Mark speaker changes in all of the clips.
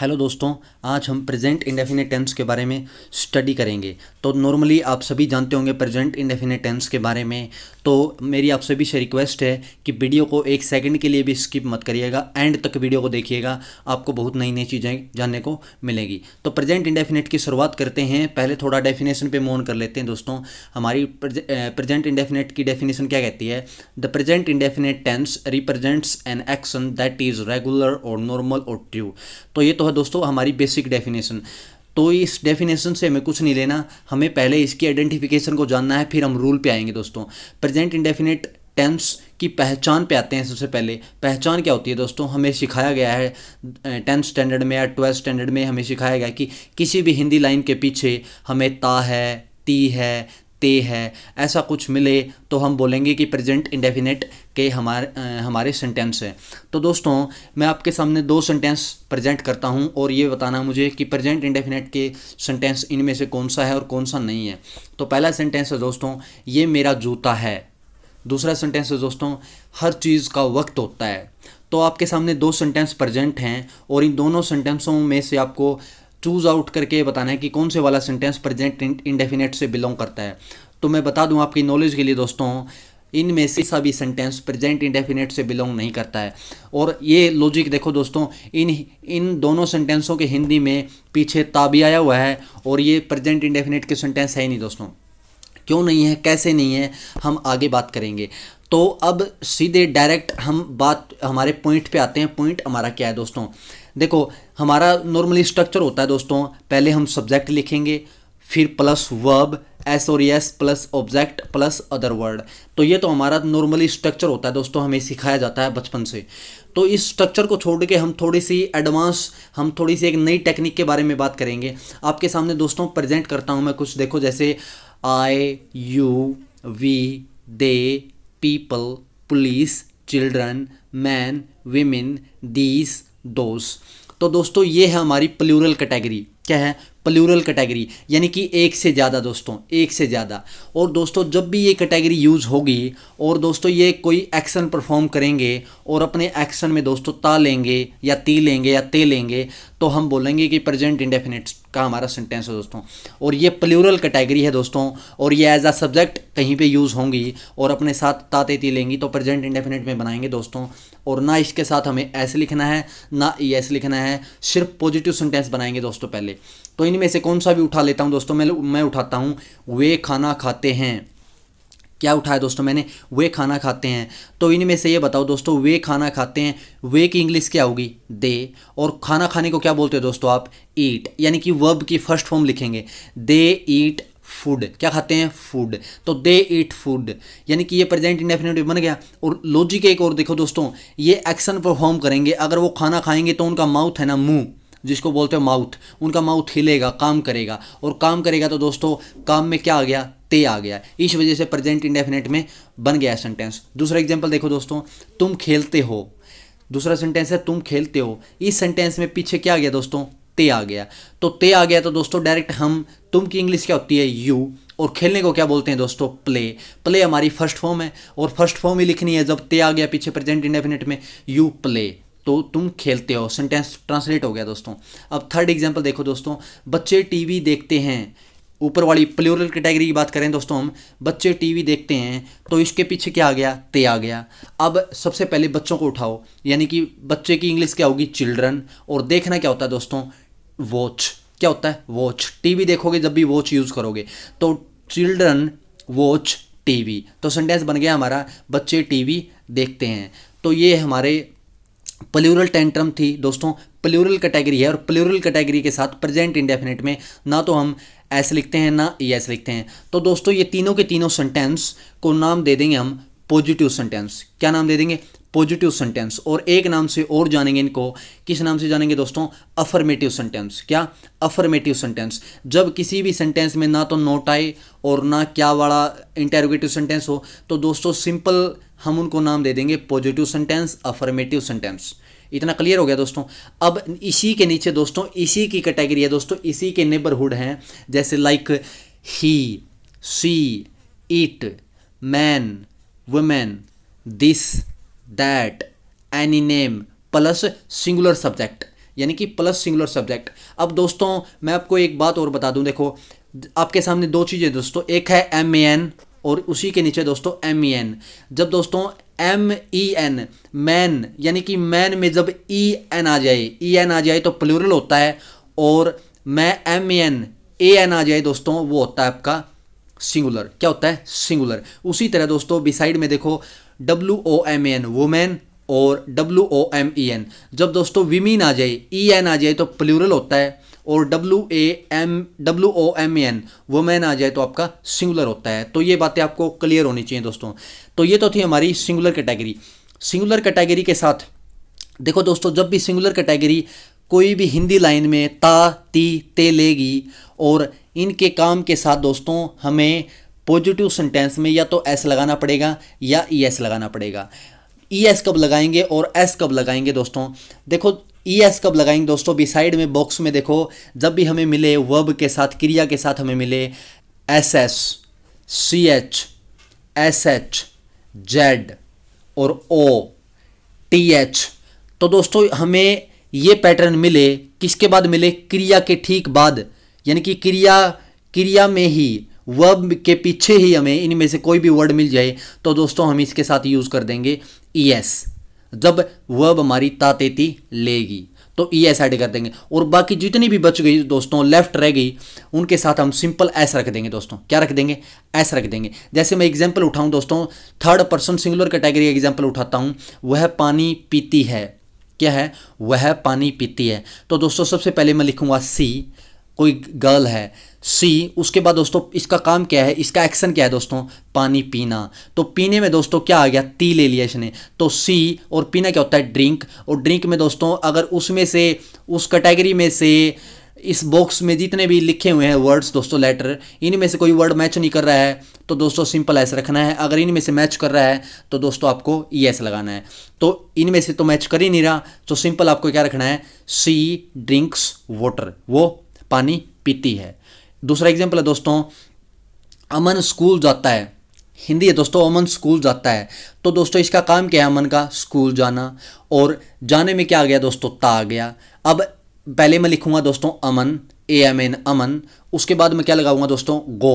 Speaker 1: Hello दोस्तों आज हम प्रेजेंट इंडेफिनेट टेंस के बारे में स्टडी करेंगे तो नॉर्मली आप सभी जानते होंगे प्रेजेंट इंडेफिनेट टेंस के बारे में तो मेरी आप सभी से रिक्वेस्ट है कि वीडियो को एक सेकंड के लिए भी स्किप मत करिएगा एंड तक वीडियो को देखिएगा आपको बहुत नई नई चीज़ें जानने को मिलेंगी तो प्रेजेंट इंडेफिनेट की शुरुआत करते हैं पहले थोड़ा डेफिनेशन पर मोन कर लेते हैं दोस्तों हमारी प्रेजेंट इंडेफिनेट की डेफिनेशन क्या कहती है the present indefinite tense represents an action that is regular और नॉर्मल और ट्रू तो ये तो तो है दोस्तों हमारी बेसिक डेफिनेशन तो इस डेफिनेशन से हमें कुछ नहीं लेना हमें पहले इसकी आइडेंटिफिकेशन को जानना है फिर हम रूल पे आएंगे दोस्तों प्रेजेंट इंडेफिनेट टेंस की पहचान पे आते हैं सबसे पहले पहचान क्या होती है दोस्तों हमें सिखाया गया है टेंथ स्टैंडर्ड में या ट्वेल्थ स्टैंडर्ड में हमें सिखाया गया कि किसी भी हिंदी लाइन के पीछे हमें ता है ती है ते है ऐसा कुछ मिले तो हम बोलेंगे कि प्रेजेंट इंडेफिनेट के हमारे हमारे सेंटेंस हैं तो दोस्तों मैं आपके सामने दो सेंटेंस प्रेजेंट करता हूं और ये बताना मुझे कि प्रेजेंट इंडेफिनेट के सेंटेंस इनमें से कौन सा है और कौन सा नहीं है तो पहला सेंटेंस है दोस्तों ये मेरा जूता है दूसरा सेंटेंस है दोस्तों हर चीज़ का वक्त होता है तो आपके सामने दो सेंटेंस प्रेजेंट हैं और इन दोनों सेंटेंसों में से आपको चूज़ आउट करके बताना है कि कौन से वाला सेंटेंस प्रेजेंट इंडेफिनेट से बिलोंग करता है तो मैं बता दूं आपकी नॉलेज के लिए दोस्तों इन में से सभी सेंटेंस प्रेजेंट इंडेफिनेट से बिलोंग नहीं करता है और ये लॉजिक देखो दोस्तों इन इन दोनों सेंटेंसों के हिंदी में पीछे ताबी आया हुआ है और ये प्रेजेंट इंडेफिनेट के सेंटेंस है ही नहीं दोस्तों क्यों नहीं है कैसे नहीं है हम आगे बात करेंगे तो अब सीधे डायरेक्ट हम बात हमारे पॉइंट पे आते हैं पॉइंट हमारा क्या है दोस्तों देखो हमारा नॉर्मली स्ट्रक्चर होता है दोस्तों पहले हम सब्जेक्ट लिखेंगे फिर प्लस वर्ब एस और S plus object plus other word तो ये तो हमारा नॉर्मली स्ट्रक्चर होता है दोस्तों हमें सिखाया जाता है बचपन से तो इस स्ट्रक्चर को छोड़ के हम थोड़ी सी एडवांस हम थोड़ी सी एक नई टेक्निक के बारे में बात करेंगे आपके सामने दोस्तों प्रेजेंट करता हूँ मैं कुछ देखो जैसे I you we they people police children man women these those तो दोस्तों ये है हमारी प्लूरल कैटेगरी क्या है प्लूरल कैटेगरी यानी कि एक से ज़्यादा दोस्तों एक से ज़्यादा और दोस्तों जब भी ये कैटेगरी यूज़ होगी और दोस्तों ये कोई एक्शन परफॉर्म करेंगे और अपने एक्शन में दोस्तों ता लेंगे या ती लेंगे या ते लेंगे तो हम बोलेंगे कि प्रेजेंट इंडेफिनिट का हमारा सेंटेंस है दोस्तों और ये प्लूरल कैटेगरी है दोस्तों और ये एज आ सब्जेक्ट कहीं पे यूज़ होंगी और अपने साथ ताते ती लेंगी तो प्रेजेंट इंडेफिनिट में बनाएंगे दोस्तों और ना इसके साथ हमें ऐसे लिखना है ना ये ऐसे लिखना है सिर्फ पॉजिटिव सेंटेंस बनाएंगे दोस्तों पहले तो इनमें से कौन सा भी उठा लेता हूँ दोस्तों मैं मैं उठाता हूँ वे खाना खाते हैं क्या उठाया दोस्तों मैंने वे खाना खाते हैं तो इनमें से ये बताओ दोस्तों वे खाना खाते हैं वे की इंग्लिश क्या होगी दे और खाना खाने को क्या बोलते हो दोस्तों आप ईट यानी कि वर्ब की फर्स्ट फॉर्म लिखेंगे दे ईट फूड क्या खाते हैं फूड तो दे ईट फूड यानी कि ये प्रेजेंट इंडेफिनेटिव बन गया और लॉजिक एक और देखो दोस्तों ये एक्शन परफॉर्म करेंगे अगर वो खाना खाएंगे तो उनका माउथ है ना मुंह जिसको बोलते हैं माउथ उनका माउथ हिलेगा काम करेगा और काम करेगा तो दोस्तों काम में क्या आ गया ते आ गया इस वजह से प्रेजेंट इंडेफिनेट में बन गया सेंटेंस दूसरा एग्जाम्पल देखो दोस्तों तुम खेलते हो दूसरा सेंटेंस है तुम खेलते हो इस सेंटेंस में पीछे क्या आ गया दोस्तों ते आ गया तो ते आ गया तो दोस्तों डायरेक्ट हम तुम की इंग्लिश क्या होती है यू और खेलने को क्या बोलते हैं दोस्तों प्ले प्ले हमारी फर्स्ट फॉर्म है और फर्स्ट फॉर्म ही लिखनी है जब ते आ गया पीछे प्रेजेंट इंडेफिनेट में यू प्ले तो तुम खेलते हो सेंटेंस ट्रांसलेट हो गया दोस्तों अब थर्ड एग्जाम्पल देखो दोस्तों बच्चे टीवी देखते हैं ऊपर वाली प्लोरल कैटेगरी की बात करें दोस्तों हम बच्चे टीवी देखते हैं तो इसके पीछे क्या आ गया ते आ गया अब सबसे पहले बच्चों को उठाओ यानी कि बच्चे की इंग्लिश क्या होगी चिल्ड्रन और देखना क्या होता है दोस्तों वॉच क्या होता है वॉच टीवी देखोगे जब भी वॉच यूज़ करोगे तो चिल्ड्रन वॉच टीवी तो सेंटेंस बन गया हमारा बच्चे टीवी देखते हैं तो ये हमारे प्लूरल टेंट्रम थी दोस्तों प्लूरल कैटेगरी है और प्लूरल कैटेगरी के साथ प्रेजेंट इंडेफिनेट में ना तो हम एस लिखते हैं ना ई e एस लिखते हैं तो दोस्तों ये तीनों के तीनों सेंटेंस को नाम दे देंगे हम पॉजिटिव सेंटेंस क्या नाम दे देंगे पॉजिटिव सेंटेंस और एक नाम से और जानेंगे इनको किस नाम से जानेंगे दोस्तों अफर्मेटिव सेंटेंस क्या अफर्मेटिव सेंटेंस जब किसी भी सेंटेंस में ना तो नोट आए और ना क्या वाला इंटेरोगेटिव सेंटेंस हो तो दोस्तों सिंपल हम उनको नाम दे देंगे पॉजिटिव सेंटेंस अफर्मेटिव सेंटेंस इतना क्लियर हो गया दोस्तों अब इसी के नीचे दोस्तों इसी की कैटेगरी है दोस्तों इसी के नेबरहुड हैं जैसे लाइक ही she it man women this that any name plus singular subject यानी कि प्लस सिंगुलर सब्जेक्ट अब दोस्तों मैं आपको एक बात और बता दूं देखो आपके सामने दो चीज़ें दोस्तों एक है एम ए एन और उसी के नीचे दोस्तों एम ई एन जब दोस्तों एम ई एन मैन यानी कि मैन में जब ई e एन आ जाए ई e एन आ जाए तो प्लूरल होता है और मैं M E N A N आ जाए दोस्तों वो होता है आपका सिंगुलर क्या होता है सिंगुलर उसी तरह दोस्तों बिसाइड में देखो W O M N women और W O M E N जब दोस्तों विमीन आ जाए ई e एन आ जाए तो प्लूरल होता है और W A M W O M N women आ जाए तो आपका सिंगुलर होता है तो ये बातें आपको क्लियर होनी चाहिए दोस्तों तो ये तो थी हमारी सिंगुलर कैटेगरी सिंगुलर कैटेगरी के साथ देखो दोस्तों जब भी सिंगुलर कैटेगरी कोई भी हिंदी लाइन में ता ती ते लेगी और इनके काम के साथ दोस्तों हमें पॉजिटिव सेंटेंस में या तो एस लगाना पड़ेगा या ई e एस लगाना पड़ेगा ई e एस कब लगाएंगे और एस कब लगाएंगे दोस्तों देखो ई e एस कब लगाएंगे दोस्तों बी साइड में बॉक्स में देखो जब भी हमें मिले वर्ब के साथ क्रिया के साथ हमें मिले S S C H S H Z और ओ टी एच तो दोस्तों हमें ये पैटर्न मिले किसके बाद मिले क्रिया के ठीक बाद यानी कि क्रिया क्रिया में ही वर्ब के पीछे ही हमें इनमें से कोई भी वर्ड मिल जाए तो दोस्तों हम इसके साथ यूज़ कर देंगे ई e एस जब वह हमारी तातेती लेगी तो ई एस ऐड कर देंगे और बाकी जितनी भी बच गई दोस्तों लेफ्ट रह गई उनके साथ हम सिंपल एस रख देंगे दोस्तों क्या रख देंगे एस रख देंगे जैसे मैं एग्जाम्पल उठाऊँ दोस्तों third person singular category example उठाता हूँ वह पानी पीती है क्या है वह पानी पीती है तो दोस्तों सबसे पहले मैं लिखूंगा सी कोई गर्ल है सी उसके बाद दोस्तों इसका काम क्या है इसका एक्शन क्या है दोस्तों पानी पीना तो पीने में दोस्तों क्या आ गया ती ले लिया इसने तो सी और पीना क्या होता है ड्रिंक और ड्रिंक में दोस्तों अगर उसमें से उस कैटेगरी में से इस बॉक्स में जितने भी लिखे हुए हैं वर्ड्स दोस्तों लेटर इनमें से कोई वर्ड मैच नहीं कर रहा है तो दोस्तों सिंपल ऐसे रखना है अगर इनमें से मैच कर रहा है तो दोस्तों आपको ई एस लगाना है तो इनमें से तो मैच कर ही नहीं रहा तो सिंपल आपको क्या रखना है सी ड्रिंक्स वाटर वो पानी पीती है दूसरा एग्जाम्पल है दोस्तों अमन स्कूल जाता है हिंदी है दोस्तों अमन स्कूल जाता है तो दोस्तों इसका काम क्या है अमन का स्कूल जाना और जाने में क्या आ गया दोस्तों ता आ गया अब पहले मैं लिखूंगा दोस्तों अमन ए एम एन अमन उसके बाद मैं क्या लगाऊंगा दोस्तों गो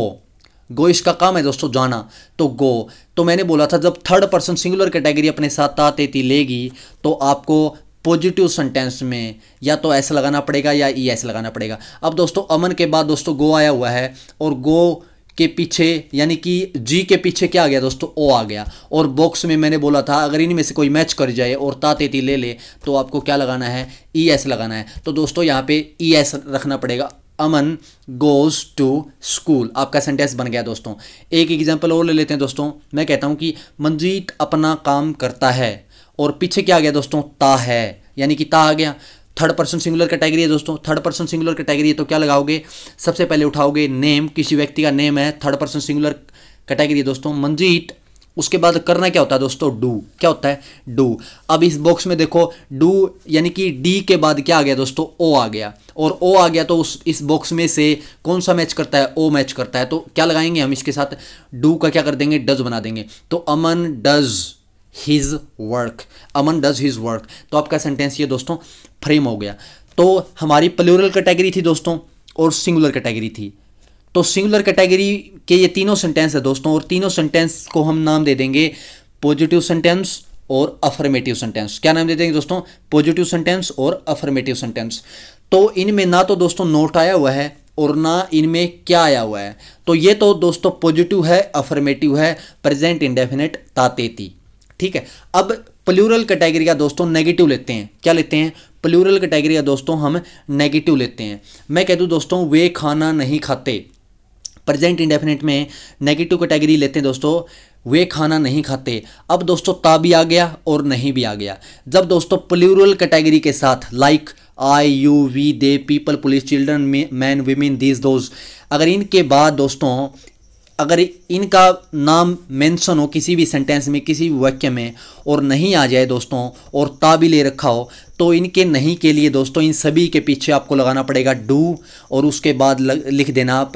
Speaker 1: गो इसका काम है दोस्तों जाना तो गो तो मैंने बोला था जब थर्ड पर्सन सिंगुलर कैटेगरी अपने साथ ता तेती लेगी तो आपको पॉजिटिव सेंटेंस में या तो ऐसा लगाना पड़ेगा या ई ऐसा लगाना पड़ेगा अब दोस्तों अमन के बाद दोस्तों गो आया हुआ है और गो के पीछे यानी कि जी के पीछे क्या आ गया दोस्तों ओ आ गया और बॉक्स में मैंने बोला था अगर इनमें से कोई मैच कर जाए और तातेती ले ले तो आपको क्या लगाना है ई e एस लगाना है तो दोस्तों यहाँ पे ई e एस रखना पड़ेगा अमन गोज़ टू स्कूल आपका सेंटेंस बन गया दोस्तों एक एग्जाम्पल और ले लेते हैं दोस्तों मैं कहता हूँ कि मंजीत अपना काम करता है और पीछे क्या आ गया दोस्तों ता है यानी कि ता आ गया थर्ड पर्सन सिंगुलर कैटेगरी है दोस्तों थर्ड पर्सन सिंगुलर कैटेगरी है तो क्या लगाओगे सबसे पहले उठाओगे नेम किसी व्यक्ति का नेम है थर्ड पर्सन सिंगुलर कैटेगरी है दोस्तों मंजीत उसके बाद करना क्या होता है दोस्तों डू क्या होता है डू अब इस बॉक्स में देखो डू यानी कि डी के बाद क्या आ गया दोस्तों ओ आ गया और ओ आ गया तो उस इस बॉक्स में से कौन सा मैच करता है ओ मैच करता है तो क्या लगाएंगे हम इसके साथ डू का क्या कर देंगे डज बना देंगे तो Aman does his work Aman does his work तो आपका सेंटेंस ये दोस्तों फ्रेम हो गया तो हमारी प्लूरल कैटेगरी थी दोस्तों और सिंगुलर कैटेगरी थी तो सिंगुलर कैटेगरी के ये तीनों सेंटेंस है दोस्तों और तीनों सेंटेंस को हम नाम दे देंगे पॉजिटिव सेंटेंस और अफर्मेटिव सेंटेंस क्या नाम दे देंगे दोस्तों पॉजिटिव सेंटेंस और अफर्मेटिव सेंटेंस तो इनमें ना तो दोस्तों नोट आया हुआ है और ना इनमें क्या आया हुआ है तो ये तो दोस्तों पॉजिटिव है अफर्मेटिव है प्रेजेंट इंडेफिनेट तातेती ठीक है अब प्लूरल कैटेगरी का दोस्तों नेगेटिव लेते हैं क्या लेते हैं प्लूरल कैटेगरी का दोस्तों हम नेगेटिव लेते हैं मैं कह दूँ दोस्तों वे खाना नहीं खाते प्रेजेंट इंडेफिनेट में नेगेटिव कैटेगरी लेते हैं दोस्तों वे खाना नहीं खाते अब दोस्तों ता भी आ गया और नहीं भी आ गया जब दोस्तों प्लूरल कैटेगरी के साथ like I you we they people police children man women these those अगर इनके बाद दोस्तों अगर इनका नाम मेंशन हो किसी भी सेंटेंस में किसी भी वाक्य में और नहीं आ जाए दोस्तों और ले रखा हो तो इनके नहीं के लिए दोस्तों इन सभी के पीछे आपको लगाना पड़ेगा डू और उसके बाद लग, लिख देना आप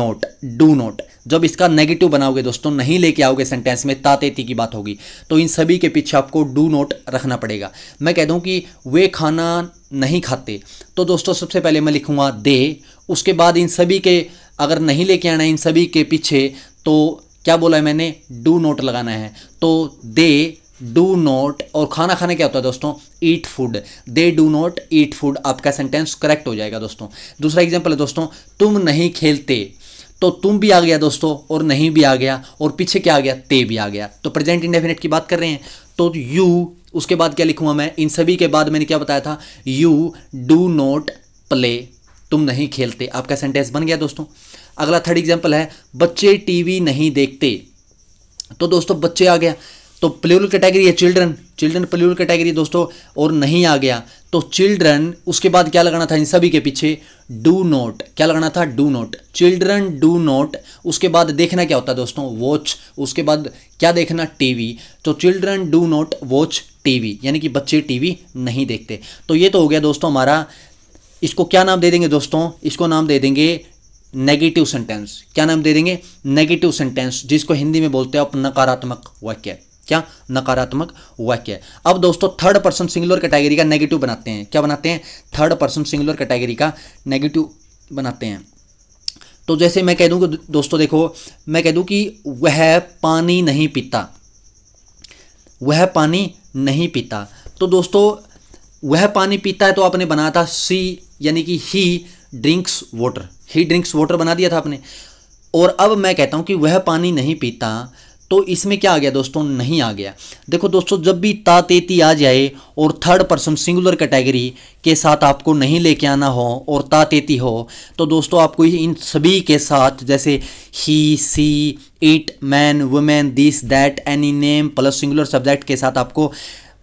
Speaker 1: नोट डू नोट जब इसका नेगेटिव बनाओगे दोस्तों नहीं लेके आओगे सेंटेंस में तातेती की बात होगी तो इन सभी के पीछे आपको डू नोट रखना पड़ेगा मैं कह दूँ कि वे खाना नहीं खाते तो दोस्तों सबसे पहले मैं लिखूँगा दे उसके बाद इन सभी के अगर नहीं लेके आना है इन सभी के पीछे तो क्या बोला है मैंने डू नोट लगाना है तो दे डू नोट और खाना खाने क्या होता है दोस्तों eat food they do not eat food आपका सेंटेंस करेक्ट हो जाएगा दोस्तों दूसरा एग्जाम्पल है दोस्तों तुम नहीं खेलते तो तुम भी आ गया दोस्तों और नहीं भी आ गया और पीछे क्या आ गया ते भी आ गया तो प्रेजेंट इंडेफिनेट की बात कर रहे हैं तो यू उसके बाद क्या लिखूंगा मैं इन सभी के बाद मैंने क्या बताया था यू डू नॉट प्ले तुम नहीं खेलते आपका सेंटेंस बन गया दोस्तों अगला थर्ड एग्जाम्पल है बच्चे टीवी नहीं देखते तो दोस्तों बच्चे आ गया तो प्लूरल कैटेगरी है चिल्ड्रन चिल्ड्रन प्लेअल कैटेगरी दोस्तों और नहीं आ गया तो चिल्ड्रन उसके बाद क्या लगाना था इन सभी के पीछे डू नोट क्या लगाना था do not children do not उसके बाद देखना क्या होता है दोस्तों वॉच उसके बाद क्या देखना टीवी तो children do not watch TV यानी कि बच्चे टीवी नहीं देखते तो ये तो हो गया दोस्तों हमारा इसको क्या नाम दे देंगे दोस्तों इसको नाम दे देंगे नेगेटिव सेंटेंस क्या नाम दे देंगे नेगेटिव सेंटेंस जिसको हिंदी में बोलते हैं आप नकारात्मक वाक्य क्या नकारात्मक वाक्य अब दोस्तों थर्ड पर्सन सिंगुलर कैटेगरी का नेगेटिव बनाते हैं क्या बनाते हैं थर्ड पर्सन सिंगुलर कैटेगरी का नेगेटिव बनाते हैं तो जैसे मैं कह दूं कि दोस्तों देखो मैं कह दूं कि वह पानी नहीं पीता वह पानी नहीं पीता तो दोस्तों वह पानी पीता है तो आपने बनाया था सी यानी कि he drinks water he drinks water बना दिया था आपने और अब मैं कहता हूँ कि वह पानी नहीं पीता तो इसमें क्या आ गया दोस्तों नहीं आ गया देखो दोस्तों जब भी ता तेती आ जाए और थर्ड पर्सन सिंगुलर कैटेगरी के साथ आपको नहीं लेके आना हो और ता तेती हो तो दोस्तों आपको इन सभी के साथ जैसे he she it man women this that any name plus singular subject के साथ आपको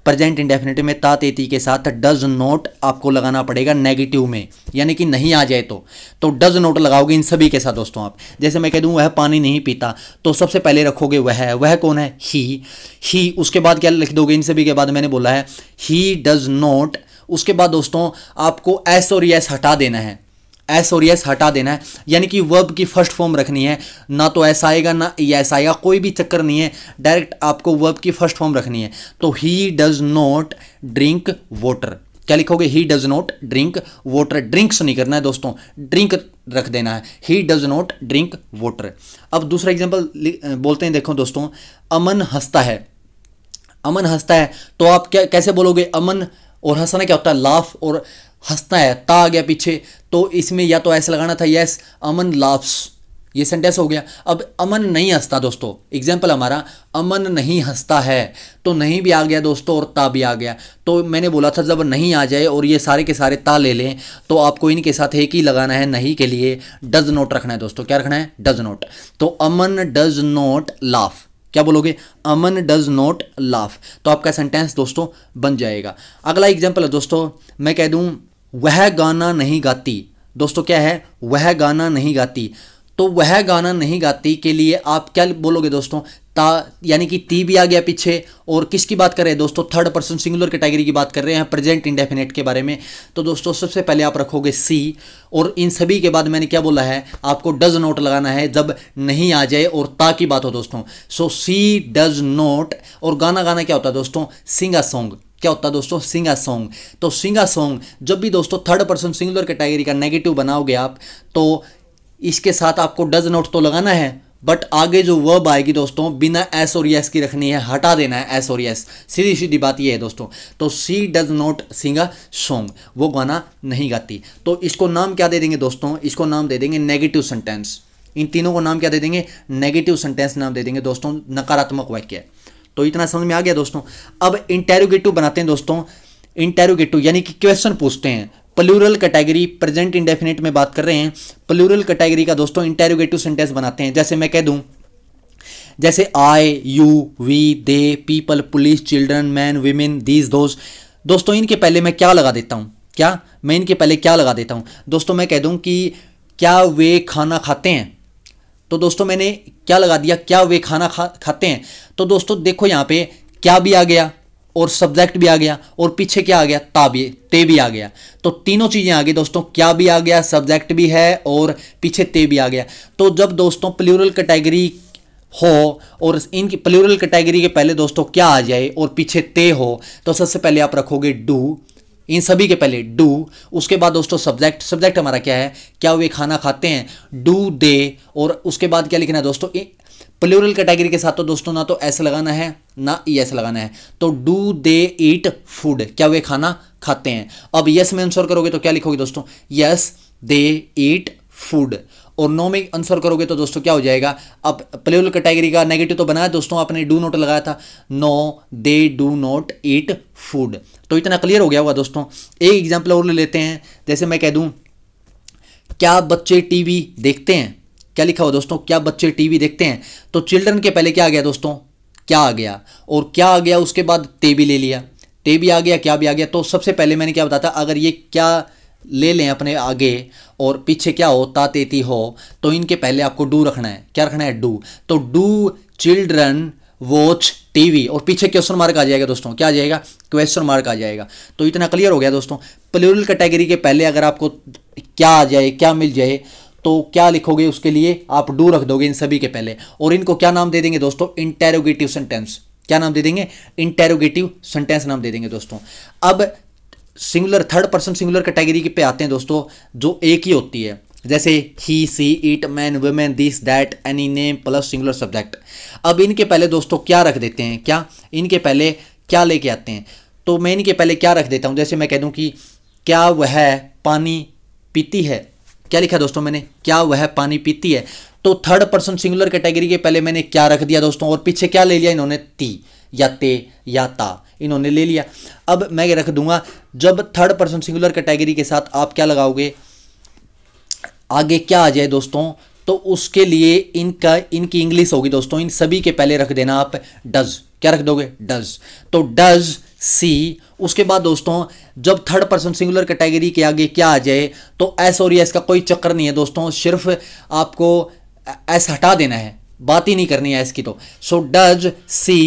Speaker 1: प्रेजेंट इंडेफिनेटिव में ता तेती के साथ डज नोट आपको लगाना पड़ेगा नेगेटिव में यानी कि नहीं आ जाए तो तो डज नोट लगाओगे इन सभी के साथ दोस्तों आप जैसे मैं कह दूँ वह पानी नहीं पीता तो सबसे पहले रखोगे वह है वह कौन है ही ही उसके बाद क्या लिख दोगे इन सभी के बाद मैंने बोला है ही डज नोट उसके बाद दोस्तों आपको एस और यस हटा देना है एस और एस हटा देना है यानी कि वर्ब की फर्स्ट फॉर्म रखनी है ना तो ऐसा आएगा ना ऐसा e आएगा कोई भी चक्कर नहीं है डायरेक्ट आपको वर्ब की फर्स्ट फॉर्म रखनी है तो he does not drink water क्या लिखोगे he does not drink water drinks नहीं करना है दोस्तों ड्रिंक रख देना है he does not drink water अब दूसरा एग्जाम्पल बोलते हैं देखो दोस्तों अमन हंसता है अमन हंसता है तो आप क्या कैसे बोलोगे अमन और हंसना क्या होता है लाफ और हंसता है ता आ गया पीछे तो इसमें या तो ऐसा लगाना था यस अमन लाफ्स ये सेंटेंस हो गया अब अमन नहीं हंसता दोस्तों एग्जाम्पल हमारा अमन नहीं हंसता है तो नहीं भी आ गया दोस्तों और ता भी आ गया तो मैंने बोला था जब नहीं आ जाए और ये सारे के सारे ता ले लें तो आपको इनके साथ एक ही लगाना है नहीं के लिए डज नोट रखना है दोस्तों क्या रखना है डज नोट तो अमन डज नोट लाफ क्या बोलोगे अमन डज नोट लाफ तो आपका सेंटेंस दोस्तों बन जाएगा अगला एग्जाम्पल है दोस्तों मैं कह दूँ वह गाना नहीं गाती दोस्तों क्या है वह गाना नहीं गाती तो वह गाना नहीं गाती के लिए आप क्या बोलोगे दोस्तों ता यानी कि ती भी आ गया पीछे और किसकी बात कर रहे हैं दोस्तों थर्ड पर्सन सिंगुलर कैटेगरी की बात कर रहे हैं प्रेजेंट इंडेफिनेट के बारे में तो दोस्तों सबसे पहले आप रखोगे सी और इन सभी के बाद मैंने क्या बोला है आपको डज नोट लगाना है जब नहीं आ जाए और ता की बात हो दोस्तों सो सी डज नोट और गाना गाना क्या होता है दोस्तों सिंग अ सॉन्ग क्या होता है दोस्तों सिंगा सॉन्ग तो सिंगा सॉन्ग जब भी दोस्तों थर्ड पर्सन सिंगुलर कैटेगरी का नेगेटिव बनाओगे आप तो इसके साथ आपको डज नोट तो लगाना है बट आगे जो वर्ब आएगी दोस्तों बिना एस और यस की रखनी है हटा देना है एस और यस सीधी सीधी बात यह है दोस्तों तो she does not sing a song वो गाना नहीं गाती तो इसको नाम क्या दे देंगे दोस्तों इसको नाम दे देंगे नेगेटिव सेंटेंस इन तीनों को नाम क्या दे देंगे नेगेटिव सेंटेंस नाम दे देंगे दोस्तों नकारात्मक वाक्य तो इतना समझ में आ गया दोस्तों अब इंटेरोगेटिव बनाते हैं दोस्तों इंटेरोगेटिव यानी कि क्वेश्चन पूछते हैं प्लूरल कैटेगरी प्रेजेंट इंडेफिनेट में बात कर रहे हैं प्लूरल कैटेगरी का दोस्तों इंटेरोगेटिव सेंटेंस बनाते हैं जैसे मैं कह दूं जैसे I you we they people police children man women these those दोस्तों इनके पहले मैं क्या लगा देता हूँ क्या मैं इनके पहले क्या लगा देता हूँ दोस्तों मैं कह दूँ कि क्या वे खाना खाते हैं तो दोस्तों मैंने क्या लगा दिया क्या वे खाना खा खाते हैं तो दोस्तों देखो यहाँ पे क्या भी आ गया और सब्जेक्ट भी आ गया और पीछे क्या आ गया ता भी ते भी आ गया तो तीनों चीज़ें आ गई दोस्तों क्या भी आ गया सब्जेक्ट भी है और पीछे ते भी आ गया तो जब दोस्तों प्लूरल कैटेगरी हो और इनकी प्लूरल कैटेगरी के पहले दोस्तों क्या आ जाए और पीछे ते हो तो सबसे पहले आप रखोगे डू इन सभी के पहले डू उसके बाद दोस्तों सब्जेक्ट सब्जेक्ट हमारा क्या है क्या वे खाना खाते हैं डू दे और उसके बाद क्या लिखना है दोस्तों प्लूरल कैटेगरी के साथ तो दोस्तों ना तो ऐसे लगाना है ना ई ऐसे लगाना है तो डू दे ईट फूड क्या वे खाना खाते हैं अब यस में आंसर करोगे तो क्या लिखोगे दोस्तों यस दे ईट फूड और नो में आंसर करोगे तो दोस्तों क्या हो जाएगा अब प्लेबल कैटेगरी का नेगेटिव तो बनाया दोस्तों आपने डू नॉट लगाया था no they do not eat food तो इतना क्लियर हो गया होगा दोस्तों एक एग्जाम्पल और ले लेते हैं जैसे मैं कह दूँ क्या बच्चे टीवी देखते हैं क्या लिखा हुआ दोस्तों क्या बच्चे टीवी देखते हैं तो चिल्ड्रन के पहले क्या आ गया दोस्तों क्या आ गया और क्या आ गया उसके बाद ते भी ले लिया ते भी आ गया क्या भी आ गया तो सबसे पहले मैंने क्या बताया अगर ये क्या ले लें अपने आगे और पीछे क्या हो तातेती हो तो इनके पहले आपको डू रखना है क्या रखना है डू तो डू चिल्ड्रन वॉच टीवी और पीछे क्वेश्चन मार्क आ जाएगा दोस्तों क्या आ जाएगा क्वेश्चन मार्क आ जाएगा तो इतना क्लियर हो गया दोस्तों प्लूरल कैटेगरी के पहले अगर आपको क्या आ जाए क्या मिल जाए तो क्या लिखोगे उसके लिए आप डू रख दोगे इन सभी के पहले और इनको क्या नाम दे देंगे दोस्तों इंटेरोगेटिव सेंटेंस क्या नाम दे देंगे इंटेरोगेटिव सेंटेंस नाम दे देंगे दोस्तों अब singular third person singular category के पे आते हैं दोस्तों जो एक ही होती है जैसे he she it man women this that any name plus singular subject अब इनके पहले दोस्तों क्या रख देते हैं क्या इनके पहले क्या लेके आते हैं तो मैं इनके पहले क्या रख देता हूँ जैसे मैं कह दूँ कि क्या वह पानी पीती है क्या लिखा दोस्तों मैंने क्या वह पानी पीती है तो थर्ड पर्सन सिंगुलर कैटेगरी के पहले मैंने क्या रख दिया दोस्तों और पीछे क्या ले लिया इन्होंने ती या ता इन्होंने ले लिया अब मैं ये रख दूंगा जब थर्ड पर्सन सिंगुलर कैटेगरी के साथ आप क्या लगाओगे आगे क्या आ जाए दोस्तों तो उसके लिए इनका इनकी इंग्लिश होगी दोस्तों इन सभी के पहले रख देना आप डज क्या रख दोगे डज तो डज सी उसके बाद दोस्तों जब थर्ड पर्सन सिंगुलर कैटेगरी के आगे क्या आ जाए तो एस और एस का कोई चक्कर नहीं है दोस्तों सिर्फ आपको एस हटा देना है बात ही नहीं करनी है एस की तो सो डज सी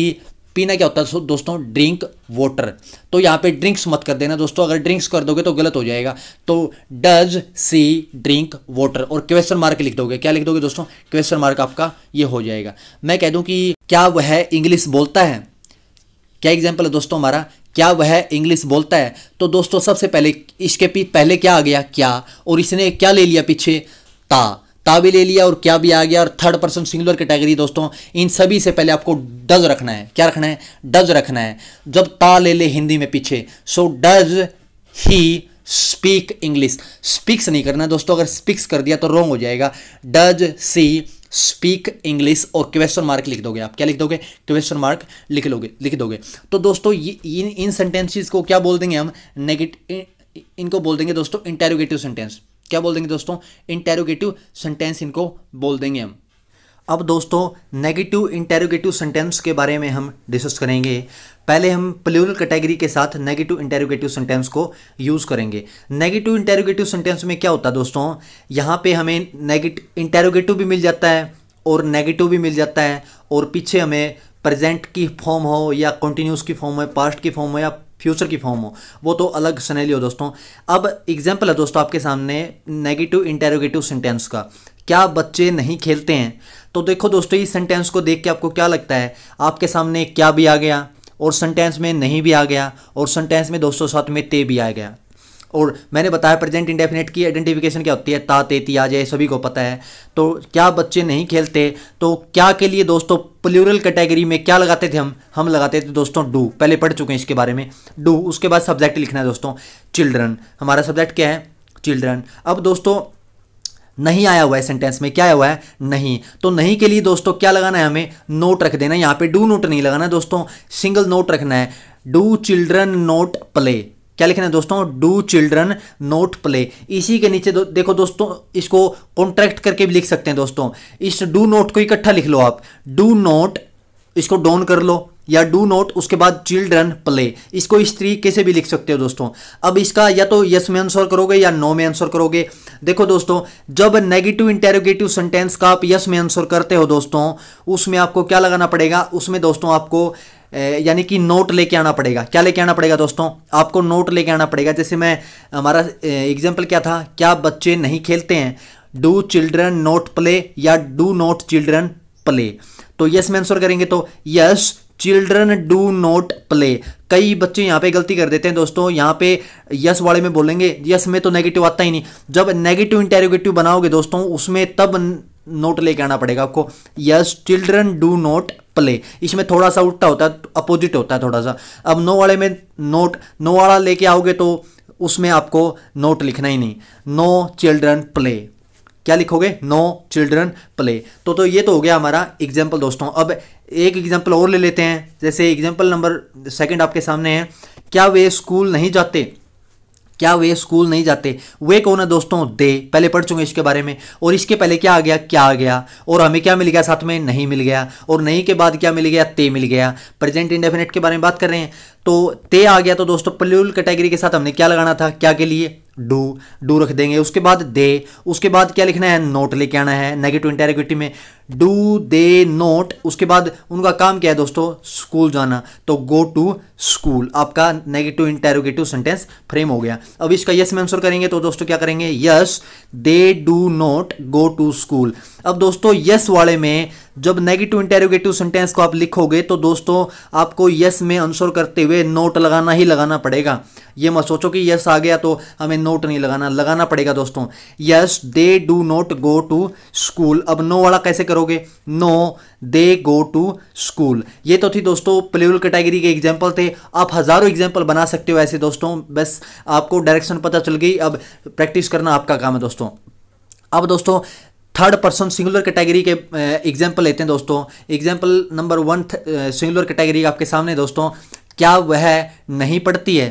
Speaker 1: पीना क्या होता है दोस्तों ड्रिंक वाटर तो यहाँ पे ड्रिंक्स मत कर देना दोस्तों अगर ड्रिंक्स कर दोगे तो गलत हो जाएगा तो डज सी ड्रिंक वाटर और क्वेश्चन मार्क लिख दोगे क्या लिख दोगे दोस्तों क्वेश्चन मार्क आपका ये हो जाएगा मैं कह दूँ कि क्या वह इंग्लिश बोलता है क्या एग्जाम्पल है दोस्तों हमारा क्या वह इंग्लिश बोलता है तो दोस्तों सबसे पहले इसके पहले क्या आ गया क्या और इसने क्या ले लिया पीछे ता ता भी ले लिया और क्या भी आ गया और थर्ड पर्सन सिंगुलर कैटेगरी दोस्तों इन सभी से पहले आपको डज रखना है क्या रखना है डज रखना है जब ता ले ले हिंदी में पीछे so does he speak English speaks नहीं करना है दोस्तों अगर स्पीक्स कर दिया तो रॉन्ग हो जाएगा डज सी स्पीक इंग्लिश और क्वेश्चन मार्क लिख दोगे आप क्या लिख दोगे क्वेश्चन मार्क लिख लोगे लिख दोगे तो दोस्तों ये इन इन सेंटेंसेस को क्या बोल देंगे हम नेगेटिव इनको बोल देंगे दोस्तों इंटेरोगेटिव सेंटेंस क्या बोल देंगे दोस्तों इंटेरोगेटिव सेंटेंस इनको बोल देंगे हम अब दोस्तों नेगेटिव इंटेरोगेटिव सेंटेंस के बारे में हम डिस्कस करेंगे पहले हम प्लूरल कैटेगरी के साथ नेगेटिव इंटेरोगेटिव सेंटेंस को यूज़ करेंगे नेगेटिव इंटेरोगेटिव सेंटेंस में क्या होता है दोस्तों यहाँ पे हमें नेगेटिव इंटेरोगेटिव भी मिल जाता है और नेगेटिव भी मिल जाता है और पीछे हमें प्रेजेंट की फॉर्म हो या कंटिन्यूस की फॉर्म हो पास्ट की फॉर्म हो या फ्यूचर की फॉर्म हो वो तो अलग सुनैली हो दोस्तों अब एग्जाम्पल है दोस्तों आपके सामने नेगेटिव इंटेरोगेटिव सेंटेंस का क्या बच्चे नहीं खेलते हैं तो देखो दोस्तों इस सेंटेंस को देख के आपको क्या लगता है आपके सामने क्या भी आ गया और सेंटेंस में नहीं भी आ गया और सेंटेंस में दोस्तों साथ में ते भी आ गया और मैंने बताया प्रेजेंट इंडेफिनेट की आइडेंटिफिकेशन क्या होती है ता तेती आज ये सभी को पता है तो क्या बच्चे नहीं खेलते तो क्या के लिए दोस्तों प्लूरल कैटेगरी में क्या लगाते थे हम हम लगाते थे दोस्तों डू पहले पढ़ चुके हैं इसके बारे में डू उसके बाद सब्जेक्ट लिखना है दोस्तों चिल्ड्रन हमारा सब्जेक्ट क्या है चिल्ड्रन अब दोस्तों नहीं आया हुआ है सेंटेंस में क्या आया हुआ है नहीं तो नहीं के लिए दोस्तों क्या लगाना है हमें नोट रख देना यहाँ पे डू नोट नहीं लगाना है दोस्तों सिंगल नोट रखना है डू चिल्ड्रन नोट प्ले क्या लिखना है दोस्तों डू चिल्ड्रन नोट प्ले इसी के नीचे दो, देखो दोस्तों इसको कॉन्ट्रैक्ट करके भी लिख सकते हैं दोस्तों इस डू नोट को इकट्ठा लिख लो आप डू नोट इसको डोन कर लो या डू नोट उसके बाद चिल्ड्रन प्ले इसको इस तरीके से भी लिख सकते हो दोस्तों अब इसका या तो यस में आंसर करोगे या नो में आंसर करोगे देखो दोस्तों जब नेगेटिव इंटेरोगेटिव सेंटेंस का आप यस में आंसर करते हो दोस्तों उसमें आपको क्या लगाना पड़ेगा उसमें दोस्तों आपको यानी कि नोट लेके आना पड़ेगा क्या लेके आना पड़ेगा दोस्तों आपको नोट लेके आना पड़ेगा जैसे मैं हमारा एग्जाम्पल क्या था क्या बच्चे नहीं खेलते हैं डू चिल्ड्रन नोट प्ले या डू नोट चिल्ड्रन प्ले तो यस में आंसर करेंगे तो yes children do not play कई बच्चे यहाँ पे गलती कर देते हैं दोस्तों यहाँ पे यस वाले में बोलेंगे यस में तो नेगेटिव आता ही नहीं जब नेगेटिव इंटेरोगेटिव बनाओगे दोस्तों उसमें तब नोट लेके आना पड़ेगा आपको yes children do not play इसमें थोड़ा सा उल्टा होता है अपोजिट होता है थोड़ा सा अब नो वाले में नोट नो वाला लेके आओगे तो उसमें आपको नोट लिखना ही नहीं नो चिल्ड्रन प्ले क्या लिखोगे नो चिल्ड्रन प्ले तो तो ये तो हो गया हमारा एग्जाम्पल दोस्तों अब एक एग्जाम्पल और ले लेते हैं जैसे एग्जाम्पल नंबर सेकेंड आपके सामने है क्या वे स्कूल नहीं जाते क्या वे स्कूल नहीं जाते वे कौन है दोस्तों दे पहले पढ़ चुके इसके बारे में और इसके पहले क्या आ गया क्या आ गया और हमें क्या मिल गया साथ में नहीं मिल गया और नहीं के बाद क्या मिल गया ते मिल गया प्रेजेंट इंडेफिनेट के बारे में बात कर रहे हैं तो ते आ गया तो दोस्तों पल्यूल कैटेगरी के साथ हमने क्या लगाना था क्या के लिए डू डू रख देंगे उसके बाद दे उसके बाद क्या लिखना है नोट लेके आना है नेगेटिव इंटेरेगेटिव में डू दे नोट उसके बाद उनका काम क्या है दोस्तों स्कूल जाना तो गो टू स्कूल आपका नेगेटिव इंटेरोगेटिव सेंटेंस फ्रेम हो गया अब इसका यस में आंसर करेंगे तो दोस्तों क्या करेंगे yes they do not go to school अब दोस्तों यस वाले में जब नेगेटिव इंटेरोगेटिव सेंटेंस को आप लिखोगे तो दोस्तों आपको यस में आंसर करते हुए नोट लगाना ही लगाना पड़ेगा ये मत सोचो कि यस आ गया तो हमें नोट नहीं लगाना लगाना पड़ेगा दोस्तों yes they do not go to school अब नो वाला कैसे करो करोगे no they go to school ये तो थी दोस्तों प्लेवल कैटेगरी के एग्जाम्पल थे आप हज़ारों एग्जाम्पल बना सकते हो ऐसे दोस्तों बस आपको डायरेक्शन पता चल गई अब प्रैक्टिस करना आपका काम है दोस्तों अब दोस्तों थर्ड पर्सन सिंगुलर कैटेगरी के एग्जाम्पल लेते हैं दोस्तों example number one singular category आपके सामने दोस्तों क्या वह नहीं पढ़ती है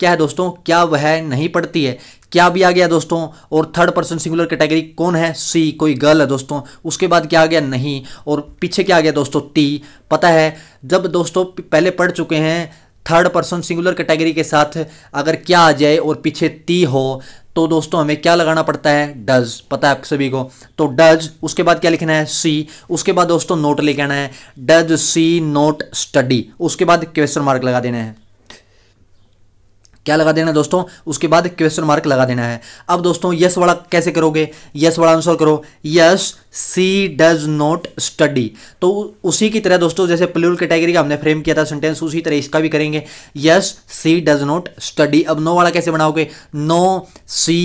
Speaker 1: क्या है दोस्तों क्या वह नहीं पढ़ती है क्या भी आ गया दोस्तों और थर्ड पर्सन सिंगुलर कैटेगरी कौन है सी कोई गर्ल है दोस्तों उसके बाद क्या आ गया नहीं और पीछे क्या आ गया दोस्तों टी पता है जब दोस्तों पहले पढ़ चुके हैं थर्ड पर्सन सिंगुलर कैटेगरी के साथ अगर क्या आ जाए और पीछे ती हो तो दोस्तों हमें क्या लगाना पड़ता है डज पता है आप सभी को तो डज उसके बाद क्या लिखना है सी उसके बाद दोस्तों नोट लिखना है डज सी नोट स्टडी उसके बाद क्वेश्चन मार्क लगा देना है क्या लगा देना दोस्तों उसके बाद क्वेश्चन मार्क लगा देना है अब दोस्तों यस वाला कैसे करोगे यस वाला आंसर करो yes she does not study तो उसी की तरह दोस्तों जैसे प्लूरल कैटेगरी का हमने फ्रेम किया था सेंटेंस उसी तरह इसका भी करेंगे yes she does not study अब नो वाला कैसे बनाओगे no she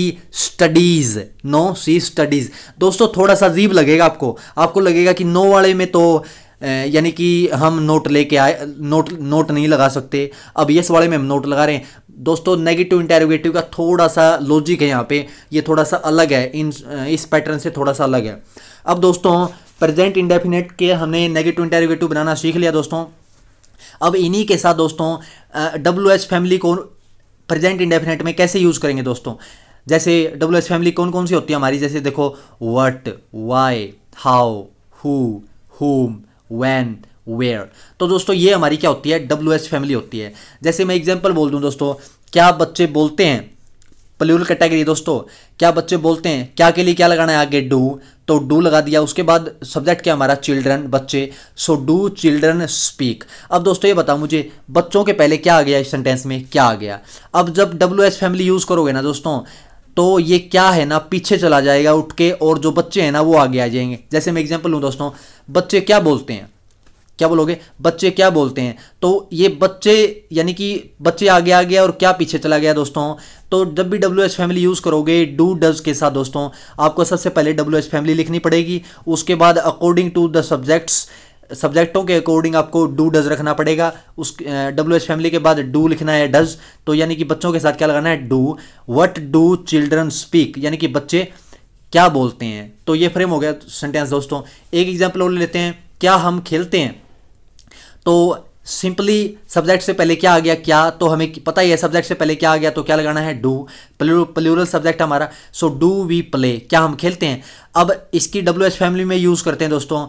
Speaker 1: studies no she studies दोस्तों थोड़ा सा अजीब लगेगा आपको आपको लगेगा कि नो वाले में तो यानी कि हम नोट लेके आए नोट नोट नहीं लगा सकते अब यस वाले में हम नोट लगा रहे हैं दोस्तों नेगेटिव इंटेरोगेटिव का थोड़ा सा लॉजिक है यहाँ पे ये थोड़ा सा अलग है इन इस पैटर्न से थोड़ा सा अलग है अब दोस्तों प्रेजेंट इंडेफिनेट के हमने नेगेटिव इंटेरोगेटिव बनाना सीख लिया दोस्तों अब इन्हीं के साथ दोस्तों डब्ल्यू एच फैमिली को प्रेजेंट इंडेफिनेट में कैसे यूज़ करेंगे दोस्तों जैसे डब्ल्यू एच फैमिली कौन कौन सी होती है हमारी जैसे देखो what why how whom when where तो दोस्तों ये हमारी क्या होती है डब्ल्यू एस फैमिली होती है जैसे मैं एग्जाम्पल बोल दूँ दोस्तों क्या बच्चे बोलते हैं प्लूरल कैटेगरी दोस्तों क्या बच्चे बोलते हैं क्या के लिए क्या लगाना है आगे डू तो डू लगा दिया उसके बाद सब्जेक्ट क्या हमारा चिल्ड्रन बच्चे सो डू चिल्ड्रन स्पीक अब दोस्तों ये बताओ मुझे बच्चों के पहले क्या आ गया इस सेंटेंस में क्या आ गया अब जब डब्ल्यू एस फैमिली यूज़ करोगे ना दोस्तों तो ये क्या है ना पीछे चला जाएगा उठ के और जो बच्चे हैं ना वो आगे आ जाएंगे जैसे मैं एग्जाम्पल लूँ दोस्तों बच्चे क्या बोलते हैं क्या बोलोगे बच्चे क्या बोलते हैं तो ये बच्चे यानी कि बच्चे आगे आ गया और क्या पीछे चला गया दोस्तों तो जब भी डब्ल्यू एच फैमिली यूज़ करोगे डू डज के साथ दोस्तों आपको सबसे पहले डब्ल्यू एच फैमिली लिखनी पड़ेगी उसके बाद अकॉर्डिंग टू द सब्जेक्ट्स सब्जेक्टों के अकॉर्डिंग आपको डू डज रखना पड़ेगा उस डब्ल्यू एच फैमिली के बाद डू लिखना है डज तो यानी कि बच्चों के साथ क्या लगाना है do what do children speak यानी कि बच्चे क्या बोलते हैं तो ये फ्रेम हो गया सेंटेंस दोस्तों एक एग्जाम्पल और लेते हैं क्या हम खेलते हैं तो सिंपली सब्जेक्ट से पहले क्या आ गया क्या तो हमें पता ही है सब्जेक्ट से पहले क्या आ गया तो क्या लगाना है डू प्लूरल सब्जेक्ट हमारा सो डू वी प्ले क्या हम खेलते हैं अब इसकी डब्ल्यू एच फैमिली में यूज़ करते हैं दोस्तों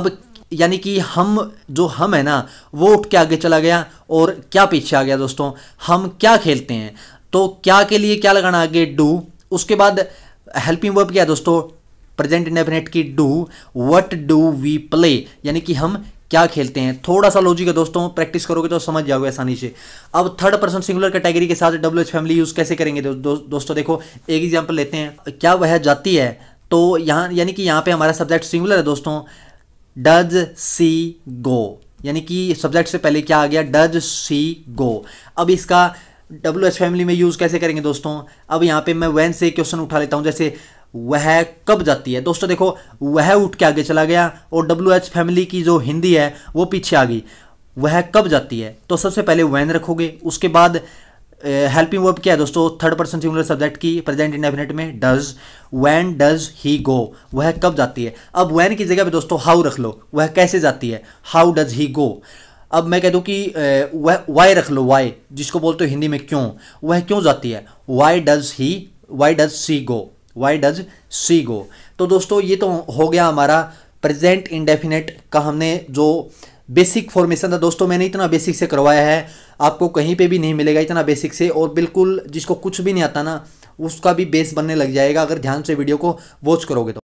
Speaker 1: अब यानी कि हम जो हम है ना वो उठ के आगे चला गया और क्या पीछे आ गया दोस्तों हम क्या खेलते हैं तो क्या के लिए क्या लगाना आगे डू उसके बाद हेल्पिंग वर्ब क्या दोस्तों प्रेजेंट इंडेफिनेट की do what do we play यानी कि हम क्या खेलते हैं थोड़ा सा लॉजिक है दोस्तों प्रैक्टिस करोगे तो समझ जाओगे आसानी से अब थर्ड पर्सन सिंगुलर कैटेगरी के साथ डब्ल्यू एच फैमिली यूज़ कैसे करेंगे दो, दो, दोस्तों देखो एक एग्जाम्पल लेते हैं क्या वह जाती है तो यहाँ यानी कि यहाँ पे हमारा सब्जेक्ट सिंगुलर है दोस्तों डज सी गो यानी कि सब्जेक्ट से पहले क्या आ गया डज सी गो अब इसका डब्ल्यू एच फैमिली में यूज़ कैसे करेंगे दोस्तों अब यहाँ पे मैं वैन से क्वेश्चन उठा लेता हूँ जैसे वह कब जाती है दोस्तों देखो वह उठ के आगे चला गया और डब्ल्यू एच फैमिली की जो हिंदी है वो पीछे आ गई वह कब जाती है तो सबसे पहले वैन रखोगे उसके बाद हेल्पिंग वर्ब क्या है दोस्तों थर्ड पर्सन सिंगुलर सब्जेक्ट की प्रेजेंट इंडेफिनेट में does when does he go वह कब जाती है अब वैन की जगह पे दोस्तों हाउ रख लो वह कैसे जाती है हाउ डज ही गो अब मैं कह दूँ कि वह वाई रख लो वाई जिसको बोलते हो हिंदी में क्यों वह क्यों जाती है why does he why does she go why does she go तो दोस्तों ये तो हो गया हमारा प्रेजेंट इंडेफिनेट का हमने जो बेसिक फॉर्मेशन था दोस्तों मैंने इतना बेसिक से करवाया है आपको कहीं पे भी नहीं मिलेगा इतना बेसिक से और बिल्कुल जिसको कुछ भी नहीं आता ना उसका भी बेस बनने लग जाएगा अगर ध्यान से वीडियो को वॉच करोगे तो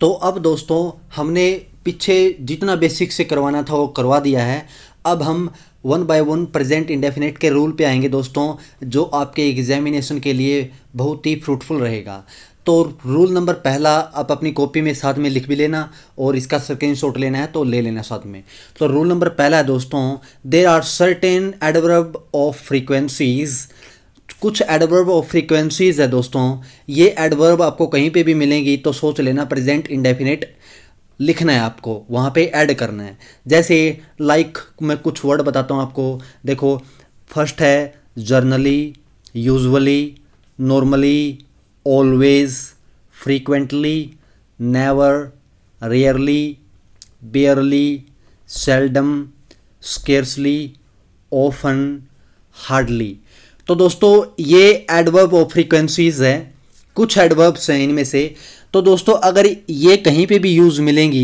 Speaker 1: तो अब दोस्तों हमने पीछे जितना बेसिक से करवाना था वो करवा दिया है अब हम one by one present indefinite के रूल पे आएंगे दोस्तों जो आपके एग्जामिनेशन के लिए बहुत ही फ्रूटफुल रहेगा तो रूल नंबर पहला आप अपनी कॉपी में साथ में लिख भी लेना और इसका स्क्रीनशॉट लेना है तो ले लेना साथ में तो रूल नंबर पहला है दोस्तों there are certain adverb of frequencies कुछ एडवर्ब ऑफ फ्रीक्वेंसीज़ है दोस्तों ये एडवर्ब आपको कहीं पे भी मिलेंगी तो सोच लेना प्रेजेंट इंडेफिनेट लिखना है आपको वहाँ पे ऐड करना है जैसे लाइक like, मैं कुछ वर्ड बताता हूँ आपको देखो फर्स्ट है generally usually normally always frequently never rarely barely seldom scarcely often hardly तो दोस्तों ये एडवर्ब और फ्रीक्वेंसीज हैं कुछ एडवर्ब्स हैं इनमें से तो दोस्तों अगर ये कहीं पे भी यूज़ मिलेंगी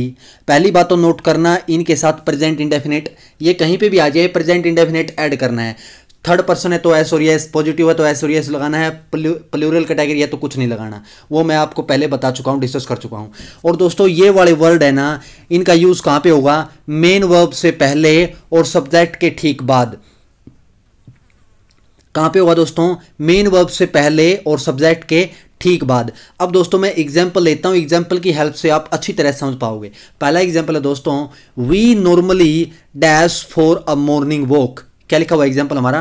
Speaker 1: पहली बात तो नोट करना इनके साथ प्रेजेंट इंडेफिनेट ये कहीं पे भी आ जाए प्रेजेंट इंडेफिनेट ऐड करना है थर्ड पर्सन है तो एस और एस पॉजिटिव है तो एस और एस लगाना है प्लूरल कैटेगरी है तो कुछ नहीं लगाना वो मैं आपको पहले बता चुका हूँ डिस्कस कर चुका हूँ और दोस्तों ये वाले वर्ड है ना इनका यूज़ कहाँ पे होगा मेन वर्ब से पहले और सब्जेक्ट के ठीक बाद कहाँ पे होगा दोस्तों मेन वर्ब से पहले और सब्जेक्ट के ठीक बाद अब दोस्तों मैं एग्जाम्पल लेता हूँ एग्जाम्पल की हेल्प से आप अच्छी तरह समझ पाओगे पहला एग्जाम्पल है दोस्तों we normally dash for a morning walk क्या लिखा हुआ एग्जाम्पल हमारा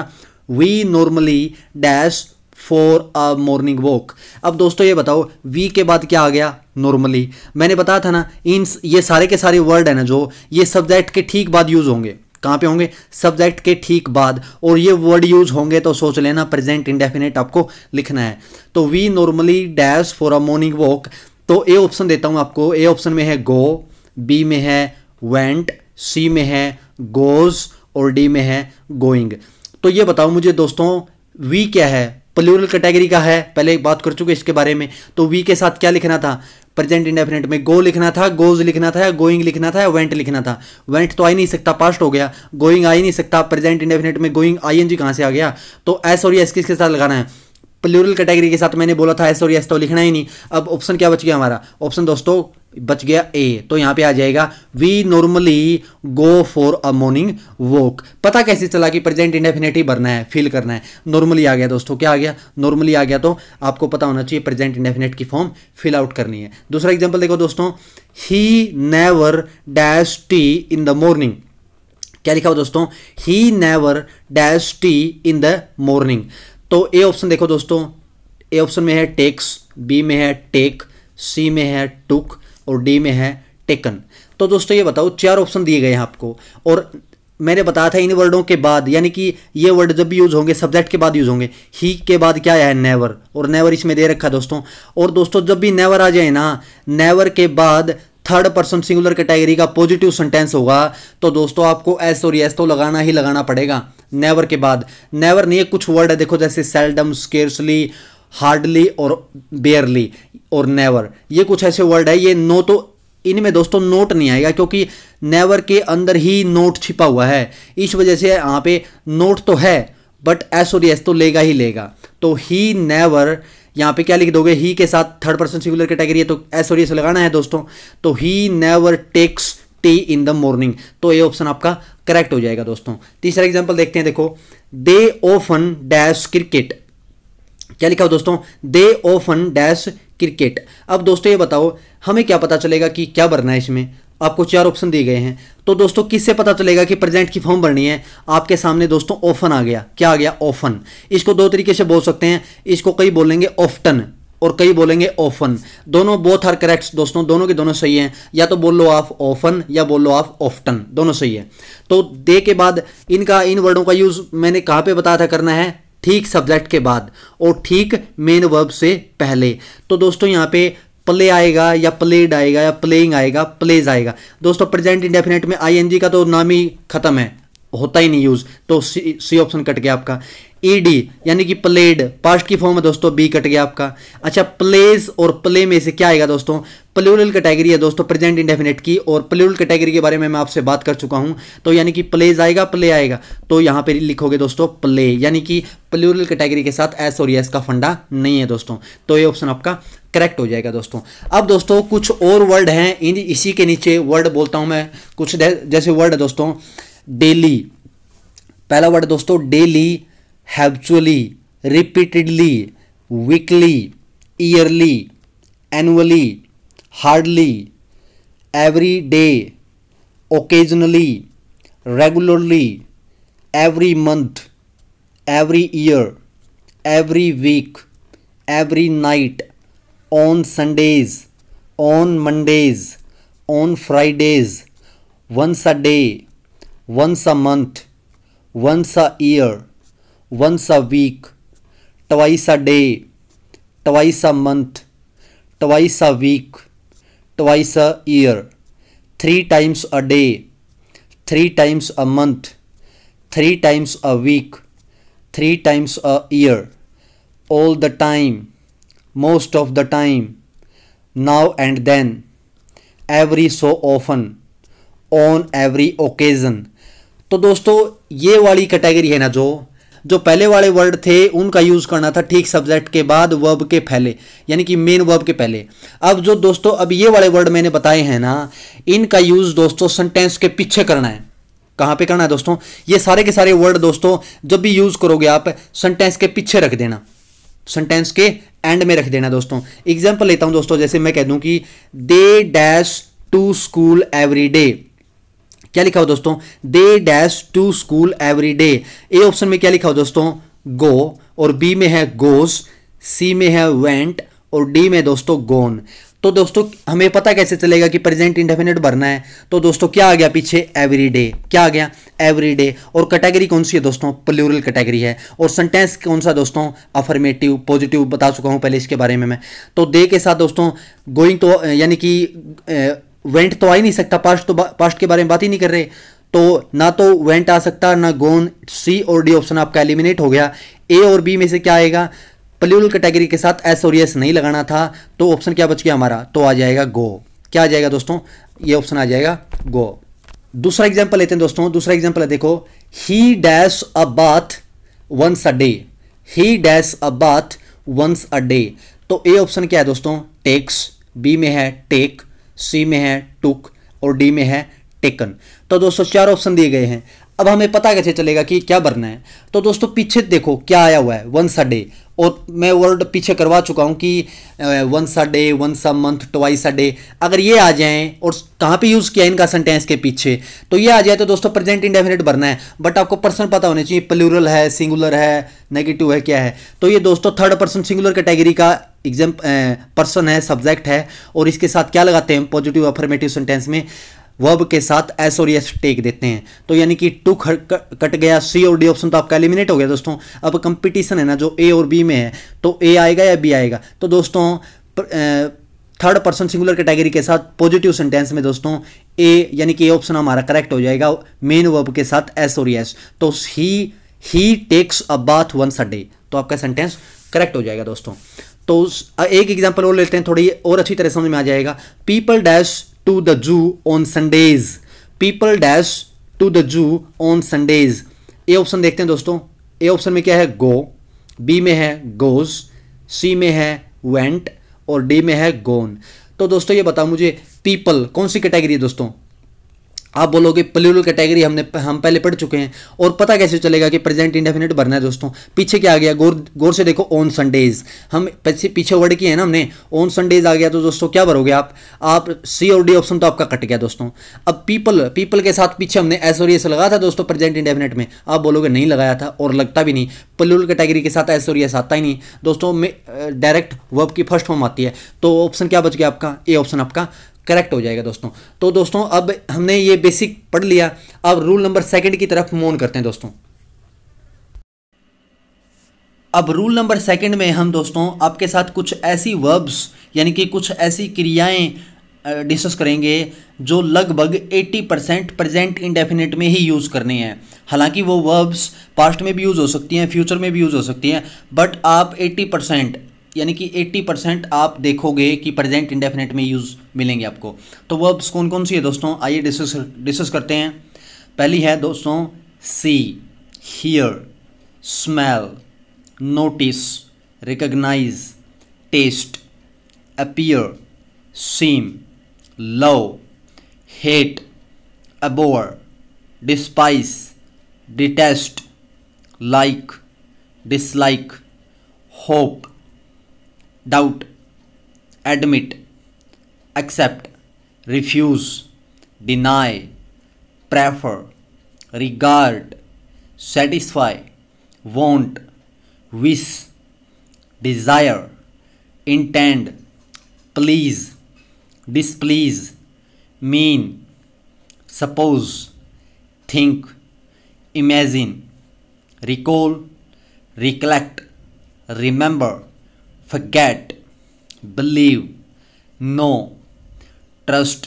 Speaker 1: we normally dash for a morning walk अब दोस्तों ये बताओ वी के बाद क्या आ गया नॉर्मली मैंने बताया था ना इन ये सारे के सारे वर्ड है ना जो ये सब्जेक्ट के ठीक बाद यूज़ होंगे कहाँ पे होंगे सब्जेक्ट के ठीक बाद और ये वर्ड यूज होंगे तो सोच लेना प्रेजेंट इंडेफिनेट आपको लिखना है तो we normally dash for a morning walk तो ए ऑप्शन देता हूँ आपको ए ऑप्शन में है गो बी में है वेंट सी में है गोज और डी में है गोइंग तो ये बताओ मुझे दोस्तों वी क्या है प्लूरल कैटेगरी का है पहले एक बात कर चुके इसके बारे में तो वी के साथ क्या लिखना था प्रेजेंट इंडेफिनेट में गो लिखना था गोज लिखना था या गोइंग लिखना था या वेंट लिखना था वेंट तो आ ही नहीं सकता पास्ट हो गया गोइंग आ ही नहीं सकता प्रेजेंट इंडेफिनेट में गोइंग आई एन जी कहाँ से आ गया तो एस और एस किसके साथ लगाना है प्लूरल कैटेगरी के साथ मैंने बोला था ऐसा और एस तो लिखना ही नहीं अब ऑप्शन क्या बच गया हमारा ऑप्शन दोस्तों बच गया ए तो यहाँ पे आ जाएगा we normally go for a morning walk पता कैसे चला कि प्रेजेंट इंडेफिनेटिव भरना है फील करना है नॉर्मली आ गया दोस्तों क्या आ गया नॉर्मली आ गया तो आपको पता होना चाहिए प्रेजेंट इंडेफिनेट की फॉर्म फिल आउट करनी है दूसरा एग्जाम्पल देखो दोस्तों he never dash tea in the morning क्या लिखा हो दोस्तों he never dash tea in the morning तो ए ऑप्शन देखो दोस्तों ए ऑप्शन में है टेक्स बी में है टेक सी में है टुक और डी में है टेकन तो दोस्तों ये बताओ चार ऑप्शन दिए गए हैं आपको और मैंने बताया था इन वर्डों के बाद यानी कि ये वर्ड जब भी यूज़ होंगे सब्जेक्ट के बाद यूज़ होंगे ही के बाद क्या आया है नेवर और नेवर इसमें दे रखा है दोस्तों और दोस्तों जब भी नेवर आ जाए ना नेवर के बाद थर्ड पर्सन सिंगुलर कैटेगरी का पॉजिटिव सेंटेंस होगा तो दोस्तों आपको एस और यस तो लगाना ही लगाना पड़ेगा नेवर के बाद नेवर नहीं है कुछ वर्ड है देखो जैसे सेल्डम स्केर्सली हार्डली और बेयरली और नेवर ये कुछ ऐसे वर्ड है ये नो तो इनमें दोस्तों नोट नहीं आएगा क्योंकि नेवर के अंदर ही नोट छिपा हुआ है इस वजह से यहाँ पे नोट तो है बट एस और यस तो लेगा ही लेगा तो ही नेवर यहाँ पे क्या लिख दोगे ही के साथ थर्ड पर्सन सिंगुलर कैटेगरी है तो एस और एस लगाना है दोस्तों तो he never takes tea in the morning तो ये ऑप्शन आपका करेक्ट हो जाएगा दोस्तों तीसरा एग्जाम्पल देखते हैं देखो दे ओफन डैश क्रिकेट क्या लिखा हो दोस्तों दे ओफन डैश क्रिकेट अब दोस्तों ये बताओ हमें क्या पता चलेगा कि क्या भरना है इसमें आपको चार ऑप्शन दिए गए हैं तो दोस्तों किससे पता चलेगा कि प्रेजेंट की फॉर्म भरनी है आपके सामने दोस्तों ऑफन आ गया क्या आ गया ऑफन इसको दो तरीके से बोल सकते हैं इसको कई बोलेंगे ऑफ्टन और कई बोलेंगे ऑफन दोनों बोथ आर करेक्ट दोस्तों दोनों के दोनों सही हैं या तो बोल लो आप ऑफन या बोल लो आप ऑफ्टन दोनों सही है तो दे के बाद इनका इन वर्डों का यूज़ मैंने कहाँ पे बताया था करना है ठीक सब्जेक्ट के बाद और ठीक मेन वर्ब से पहले तो दोस्तों यहाँ पे प्ले आएगा या प्लेड आएगा या प्लेइंग आएगा प्लेज आएगा दोस्तों प्रेजेंट इंडेफिनेट में आई का तो नाम ही खत्म है होता ही नहीं यूज तो सी ऑप्शन कट गया आपका ईडी यानी कि प्लेड पास्ट की फॉर्म है दोस्तों बी कट गया आपका अच्छा प्लेज और प्ले में से क्या आएगा दोस्तों प्लूरल कैटेगरी है दोस्तों प्रेजेंट इंडेफिनेट की और प्लूरल कैटेगरी के बारे में मैं आपसे बात कर चुका हूं तो यानी कि प्लेज आएगा प्ले आएगा तो यहां पर लिखोगे दोस्तों प्ले यानी कि प्लूरल कैटेगरी के साथ एस और एस का फंडा नहीं है दोस्तों तो ये ऑप्शन आपका करेक्ट हो जाएगा दोस्तों अब दोस्तों कुछ और वर्ड हैं इन इसी के नीचे वर्ड बोलता हूं मैं कुछ जैसे वर्ड है दोस्तों डेली पहला वर्ड दोस्तों daily habitually repeatedly weekly yearly annually hardly every day occasionally regularly every month every year every week every night on Sundays, on Mondays, on Fridays, once a day, once a month, once a year, once a week, twice a day, twice a month, twice a week, twice a year, three times a day, three times a month, three times a week, three times a year, all the time, most of the time, now and then, every so often, on every occasion. तो दोस्तों ये वाली category है ना जो जो पहले वाले वर्ड थे उनका यूज़ करना था ठीक सब्जेक्ट के बाद वर्ब के पहले यानी कि मेन वर्ब के पहले अब जो दोस्तों अब ये वाले वर्ड मैंने बताए हैं ना इनका यूज़ दोस्तों सेंटेंस के पीछे करना है कहाँ पे करना है दोस्तों ये सारे के सारे वर्ड दोस्तों जब भी यूज़ करोगे आप सेंटेंस के पीछे रख देना सेंटेंस के एंड में रख देना दोस्तों एग्जाम्पल लेता हूं दोस्तों जैसे मैं कह दूं कि they dash to school every day क्या लिखा हो दोस्तों they dash to school every day A option में क्या लिखा हो दोस्तों गो और बी में है गोस सी में है वेंट और डी में दोस्तों गोन तो दोस्तों हमें पता कैसे चलेगा कि प्रेजेंट इंडेफिनेट भरना है तो दोस्तों क्या आ गया पीछे एवरी डे क्या आ गया एवरी डे और कैटेगरी कौन सी है दोस्तों प्लूरल कैटेगरी है और सेंटेंस कौन सा दोस्तों अफर्मेटिव पॉजिटिव बता चुका हूँ पहले इसके बारे में मैं तो दे के साथ दोस्तों गोइंग तो यानी कि वेंट तो आ ही नहीं सकता पास्ट तो पास्ट के बारे में बात ही नहीं कर रहे तो ना तो वेंट आ सकता ना गोन सी और डी ऑप्शन आपका एलिमिनेट हो गया ए और बी में से क्या आएगा पल्यूल कैटेगरी के साथ एस और एस नहीं लगाना था तो ऑप्शन क्या बच गया हमारा तो आ जाएगा गो क्या आ जाएगा दोस्तों ये ऑप्शन आ जाएगा गो दूसरा एग्जाम्पल लेते हैं दोस्तों दूसरा एग्जाम्पल देखो he dash a bath once a day he dash a bath once a day तो ए ऑप्शन क्या है दोस्तों टेक्स बी में है टेक सी में है टुक और डी में है टेकन तो दोस्तों चार ऑप्शन दिए गए हैं अब हमें पता कैसे चलेगा कि क्या भरना है तो दोस्तों पीछे देखो क्या आया हुआ है वंस अ डे और मैं वर्ड पीछे करवा चुका हूँ कि once a day once a month twice a day अगर ये आ जाएँ और कहाँ पे यूज़ किया इनका सेंटेंस के पीछे तो ये आ जाए तो दोस्तों प्रेजेंट इंडेफिनेट भरना है बट आपको पर्सन पता होना चाहिए प्लूरल है सिंगुलर है नेगेटिव है क्या है तो ये दोस्तों थर्ड पर्सन सिंगुलर कैटेगरी का एग्जाम पर्सन है सब्जेक्ट है और इसके साथ क्या लगाते हैं पॉजिटिव अफर्मेटिव सेंटेंस में वर्ब के साथ एस और एस टेक देते हैं तो यानी कि टू कट गया सी और डी ऑप्शन तो आपका एलिमिनेट हो गया दोस्तों अब कंपटीशन है ना जो ए और बी में है तो ए आएगा या बी आएगा तो दोस्तों थर्ड पर्सन सिंगुलर कैटेगरी के साथ पॉजिटिव सेंटेंस में दोस्तों ए यानी कि ए ऑप्शन हमारा करेक्ट हो जाएगा मेन वर्ब के साथ एस और एस तो he he takes a bath once a day तो आपका सेंटेंस करेक्ट हो जाएगा दोस्तों तो एक एग्जाम्पल और लेते हैं थोड़ी और अच्छी तरह समझ में आ जाएगा people dash to the zoo on Sundays. People dash to the zoo on Sundays. A option देखते हैं दोस्तों ए ऑप्शन में क्या है गो बी में है गोज सी में है वेंट और डी में है गोन तो दोस्तों ये बताओ मुझे पीपल कौन सी कैटेगरी है दोस्तों आप बोलोगे प्लूरल कैटेगरी हमने हम पहले पढ़ चुके हैं और पता कैसे चलेगा कि प्रेजेंट इंडेफिनेट भरना है दोस्तों पीछे क्या आ गया गौर गौर से देखो ऑन संडेज हम पीछे पीछे वर्ड किए हैं ना हमने ऑन संडेज आ गया तो दोस्तों क्या भरोगे आप आप सी और डी ऑप्शन तो आपका कट गया दोस्तों अब पीपल पीपल के साथ पीछे हमने एस और एस लगाया था दोस्तों प्रेजेंट इंडेफिनेट में आप बोलोगे नहीं लगाया था और लगता भी नहीं प्लूरल कैटेगरी के साथ एस और एस आता ही नहीं दोस्तों में डायरेक्ट वर्ब की फर्स्ट फॉर्म आती है तो ऑप्शन क्या बच गया आपका ए ऑप्शन आपका करेक्ट हो जाएगा दोस्तों तो दोस्तों अब हमने ये बेसिक पढ़ लिया अब रूल नंबर सेकंड की तरफ मोन करते हैं दोस्तों अब रूल नंबर सेकंड में हम दोस्तों आपके साथ कुछ ऐसी वर्ब्स यानी कि कुछ ऐसी क्रियाएं डिस्कस करेंगे जो लगभग 80 परसेंट प्रजेंट इंडेफिनेट में ही यूज़ करने हैं हालांकि वो वर्ब्स पास्ट में भी यूज़ हो सकती हैं फ्यूचर में भी यूज़ हो सकती हैं बट आप 80 परसेंट यानी कि 80 परसेंट आप देखोगे कि प्रेजेंट इंडेफिनेट में यूज़ मिलेंगे आपको तो वर्ब्स कौन कौन सी है दोस्तों आइए डिस्कस डिस्कस करते हैं पहली है दोस्तों see hear smell notice recognise taste appear seem love hate abhor despise detest like dislike hope doubt, admit, accept, refuse, deny, prefer, regard, satisfy, want, wish, desire, intend, please, displease, mean, suppose, think, imagine, recall, recollect, remember, forget, believe, know, trust,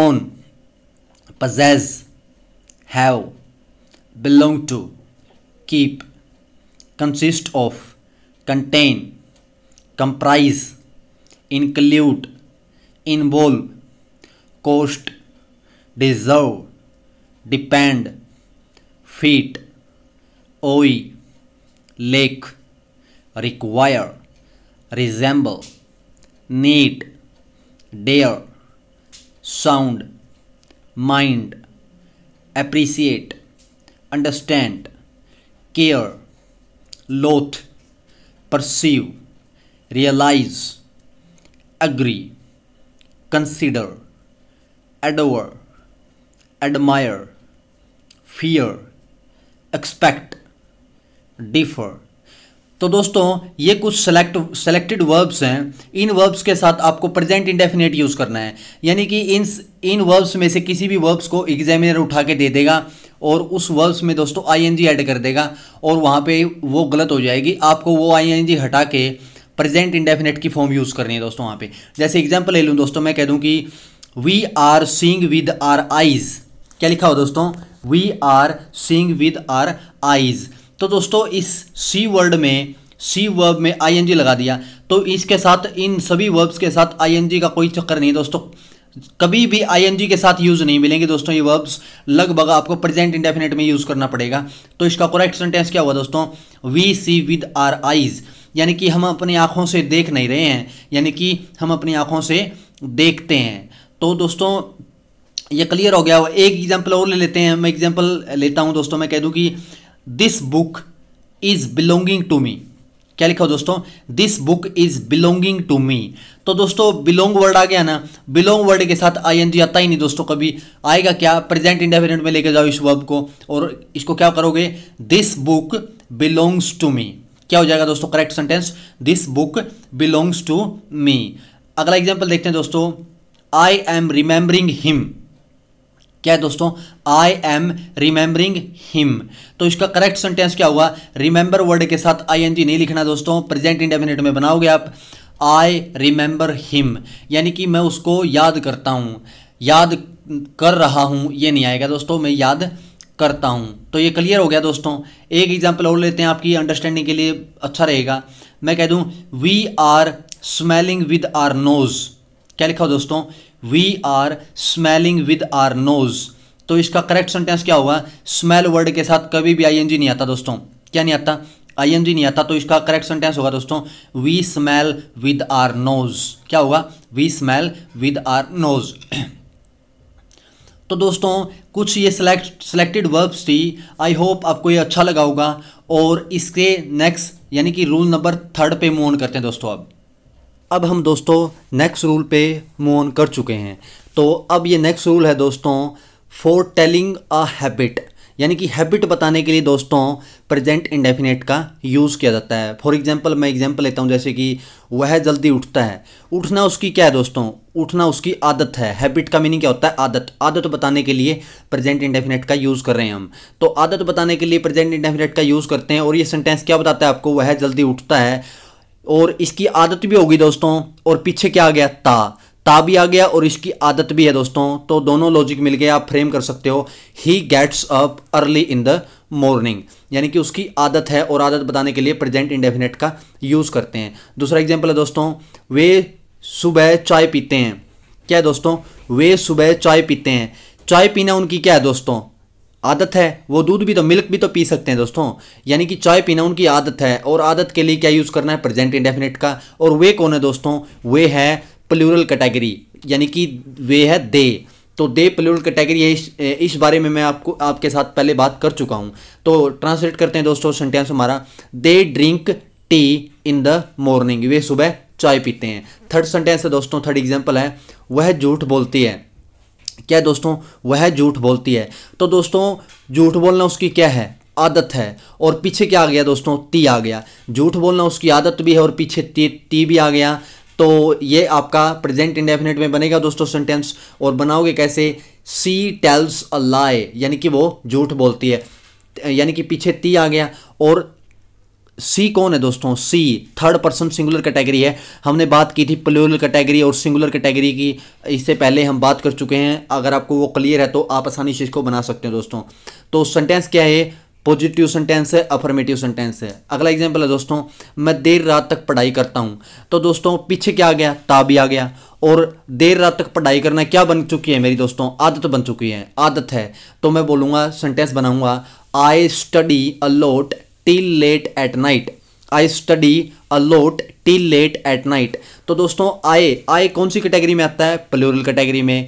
Speaker 1: own, possess, have, belong to, keep, consist of, contain, comprise, include, involve, cost, deserve, depend, feet, owe, lake, require, resemble, need, dare, sound, mind, appreciate, understand, care, loathe, perceive, realize, agree, consider, adore, admire, fear, expect, differ, तो दोस्तों ये कुछ select selected verbs हैं इन verbs के साथ आपको present indefinite use करना है यानी कि इन इन वर्ब्स में से किसी भी वर्ब्स को एग्जामिनर उठा के दे देगा और उस वर्ब्स में दोस्तों आईएनजी ऐड कर देगा और वहाँ पे वो गलत हो जाएगी आपको वो आईएनजी हटा के प्रेजेंट इंडेफिनेट की फॉर्म यूज़ करनी है दोस्तों वहाँ पर जैसे एग्जाम्पल ले लूँ दोस्तों मैं कह दूँ कि we are seeing with our eyes क्या लिखा हो दोस्तों we are seeing with our eyes तो दोस्तों इस सी वर्ड में सी वर्ब में आईएनजी लगा दिया तो इसके साथ इन सभी वर्ब्स के साथ आईएनजी का कोई चक्कर नहीं दोस्तों कभी भी आईएनजी के साथ यूज़ नहीं मिलेंगे दोस्तों ये वर्ब्स लगभग आपको प्रेजेंट इंडेफिनेट में यूज़ करना पड़ेगा तो इसका करेक्ट सेंटेंस क्या हुआ दोस्तों we see with our eyes यानी कि हम अपनी आँखों से देख नहीं रहे हैं यानी कि हम अपनी आँखों से देखते हैं तो दोस्तों ये क्लियर हो गया एक एग्जाम्पल और ले लेते हैं मैं एग्जाम्पल लेता हूँ दोस्तों मैं कह दूँ कि this book is belonging to me क्या लिखा हो दोस्तों this book is belonging to me तो दोस्तों बिलोंग वर्ड आ गया ना बिलोंग वर्ड के साथ आई एन जी आता ही नहीं दोस्तों कभी आएगा क्या प्रेजेंट इंडेफिनेट में लेके जाओ इस वर्ब को और इसको क्या करोगे this book belongs to me क्या हो जाएगा दोस्तों correct sentence this book belongs to me अगला एग्जाम्पल देखते हैं दोस्तों आई एम रिमेंबरिंग हिम क्या है दोस्तों आई एम रिमेंबरिंग हिम तो इसका करेक्ट सेंटेंस क्या हुआ रिमेंबर वर्ड के साथ आई एन जी नहीं लिखना दोस्तों प्रेजेंट इंडेफिनेट में बनाओगे आप आई रिमेंबर हिम यानी कि मैं उसको याद करता हूँ याद कर रहा हूँ ये नहीं आएगा दोस्तों मैं याद करता हूँ तो ये क्लियर हो गया दोस्तों एक एग्जाम्पल और लेते हैं आपकी अंडरस्टैंडिंग के लिए अच्छा रहेगा मैं कह दूँ we are smelling with our nose क्या लिखा हो दोस्तों we are smelling with our nose तो इसका करेक्ट सेंटेंस क्या होगा स्मेल वर्ड के साथ कभी भी आईएनजी नहीं आता दोस्तों क्या नहीं आता आईएनजी नहीं आता तो इसका करेक्ट सेंटेंस होगा दोस्तों we smell with our nose क्या होगा we smell with our nose तो दोस्तों कुछ ये सिलेक्ट सिलेक्टेड वर्ब्स थी आई होप आपको ये अच्छा लगा होगा और इसके नेक्स्ट यानी कि रूल नंबर थर्ड पे मूव ऑन करते हैं दोस्तों अब अब हम दोस्तों नेक्स्ट रूल पे मूव ऑन कर चुके हैं तो अब ये नेक्स्ट रूल है दोस्तों फॉर टेलिंग अ हैबिट यानी कि हैबिट बताने के लिए दोस्तों प्रेजेंट इंडेफिनेट का यूज़ किया जाता है फॉर एग्जांपल मैं एग्जांपल लेता हूँ जैसे कि वह जल्दी उठता है उठना उसकी क्या है दोस्तों उठना उसकी आदत है हैबिट का मीनिंग क्या होता है आदत आदत बताने के लिए प्रेजेंट इंडेफिनेट का यूज़ कर रहे हैं हम तो आदत बताने के लिए प्रेजेंट इंडेफिनेट का यूज़ करते हैं और ये सेंटेंस क्या बताता है आपको वह जल्दी उठता है और इसकी आदत भी होगी दोस्तों और पीछे क्या आ गया ता ता भी आ गया और इसकी आदत भी है दोस्तों तो दोनों लॉजिक मिल गया आप फ्रेम कर सकते हो he gets up early in the morning यानी कि उसकी आदत है और आदत बताने के लिए प्रेजेंट इंडेफिनेट का यूज़ करते हैं दूसरा एग्जाम्पल है दोस्तों वे सुबह चाय पीते हैं क्या है दोस्तों वे सुबह चाय पीते हैं चाय पीना उनकी क्या है दोस्तों आदत है वो दूध भी तो मिल्क भी तो पी सकते हैं दोस्तों यानी कि चाय पीना उनकी आदत है और आदत के लिए क्या यूज़ करना है प्रेजेंट इंडेफिनेट का और वे कौन है दोस्तों वे है प्लूरल कैटेगरी यानी कि वे है दे तो दे प्लूरल कैटेगरी है इस, इस बारे में मैं आपको आपके साथ पहले बात कर चुका हूँ तो ट्रांसलेट करते हैं दोस्तों सेंटेंस हमारा they drink tea in the morning वे सुबह चाय पीते हैं थर्ड सेंटेंस है दोस्तों थर्ड एग्जाम्पल है वह झूठ बोलती है क्या दोस्तों वह झूठ बोलती है तो दोस्तों झूठ बोलना उसकी क्या है आदत है और पीछे क्या आ गया दोस्तों ती आ गया झूठ बोलना उसकी आदत भी है और पीछे ती ती भी आ गया तो ये आपका प्रेजेंट इंडेफिनेट में बनेगा दोस्तों सेंटेंस और बनाओगे कैसे सी टेल्स अ लाई यानी कि वो झूठ बोलती है यानी कि पीछे ती आ गया और सी कौन है दोस्तों she third person singular category है हमने बात की थी प्लोरल कैटेगरी और सिंगुलर कैटेगरी की इससे पहले हम बात कर चुके हैं अगर आपको वो क्लियर है तो आप आसानी से इसको बना सकते हैं दोस्तों तो सेंटेंस क्या है पॉजिटिव सेंटेंस है अफर्मेटिव सेंटेंस है अगला एग्जाम्पल है दोस्तों मैं देर रात तक पढ़ाई करता हूँ तो दोस्तों पीछे क्या आ गया ता भी आ गया और देर रात तक पढ़ाई करना क्या बन चुकी है मेरी दोस्तों आदत बन चुकी है आदत है तो मैं बोलूँगा सेंटेंस बनाऊँगा I study a lot till late at night I study a lot till late at night तो दोस्तों आई आई कौन सी कैटेगरी में आता है प्लूरल कैटेगरी में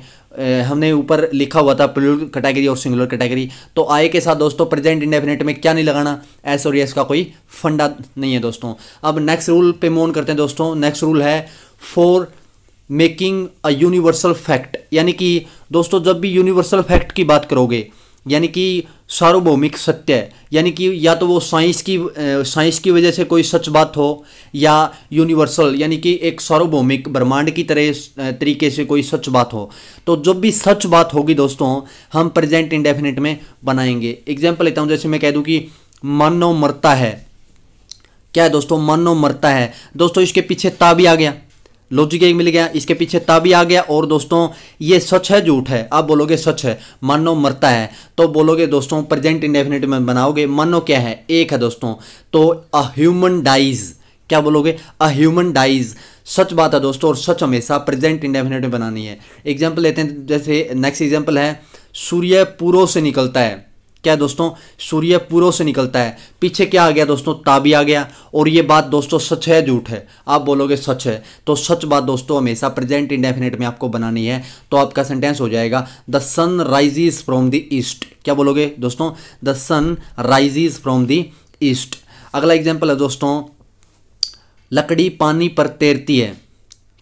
Speaker 1: हमने ऊपर लिखा हुआ था प्लूरल कैटेगरी और सिंगुलर कैटेगरी तो आए के साथ दोस्तों प्रेजेंट इंडेफिनेट में क्या नहीं लगाना एस और एस का कोई फंडा नहीं है दोस्तों अब नेक्स्ट रूल पे मोन करते हैं दोस्तों नेक्स्ट रूल है for making a universal fact यानी कि दोस्तों जब भी यूनिवर्सल फैक्ट की बात करोगे यानी कि सार्वभौमिक सत्य है यानी कि या तो वो साइंस की साइंस की वजह से कोई सच बात हो या यूनिवर्सल यानी कि एक सार्वभौमिक ब्रह्मांड की तरह तरीके से कोई सच बात हो तो जब भी सच बात होगी दोस्तों हम प्रेजेंट इंडेफिनेट में बनाएंगे एग्जाम्पल लेता हूँ जैसे मैं कह दूँ कि मानव मरता है क्या है दोस्तों मानव मरता है दोस्तों इसके पीछे ता भी आ गया लॉजिक एक मिल गया इसके पीछे भी आ गया और दोस्तों ये सच है झूठ है आप बोलोगे सच है मानो मरता है तो बोलोगे दोस्तों प्रेजेंट इंडेफिनेट में बनाओगे मानो क्या है एक है दोस्तों तो अ ह्यूमन डाइज क्या बोलोगे अ ह्यूमन डाइज सच बात है दोस्तों और सच हमेशा प्रेजेंट इंडेफिनेट में बनानी है एग्जाम्पल लेते हैं जैसे नेक्स्ट एग्जाम्पल है सूर्य पूर्व से निकलता है क्या है दोस्तों सूर्य पूर्व से निकलता है पीछे क्या आ गया दोस्तों ताबी आ गया और ये बात दोस्तों सच है झूठ है आप बोलोगे सच है तो सच बात दोस्तों हमेशा प्रेजेंट इंडेफिनेट में आपको बनानी है तो आपका सेंटेंस हो जाएगा the sun rises from the east क्या बोलोगे दोस्तों the sun rises from the east अगला एग्जाम्पल है दोस्तों लकड़ी पानी पर तैरती है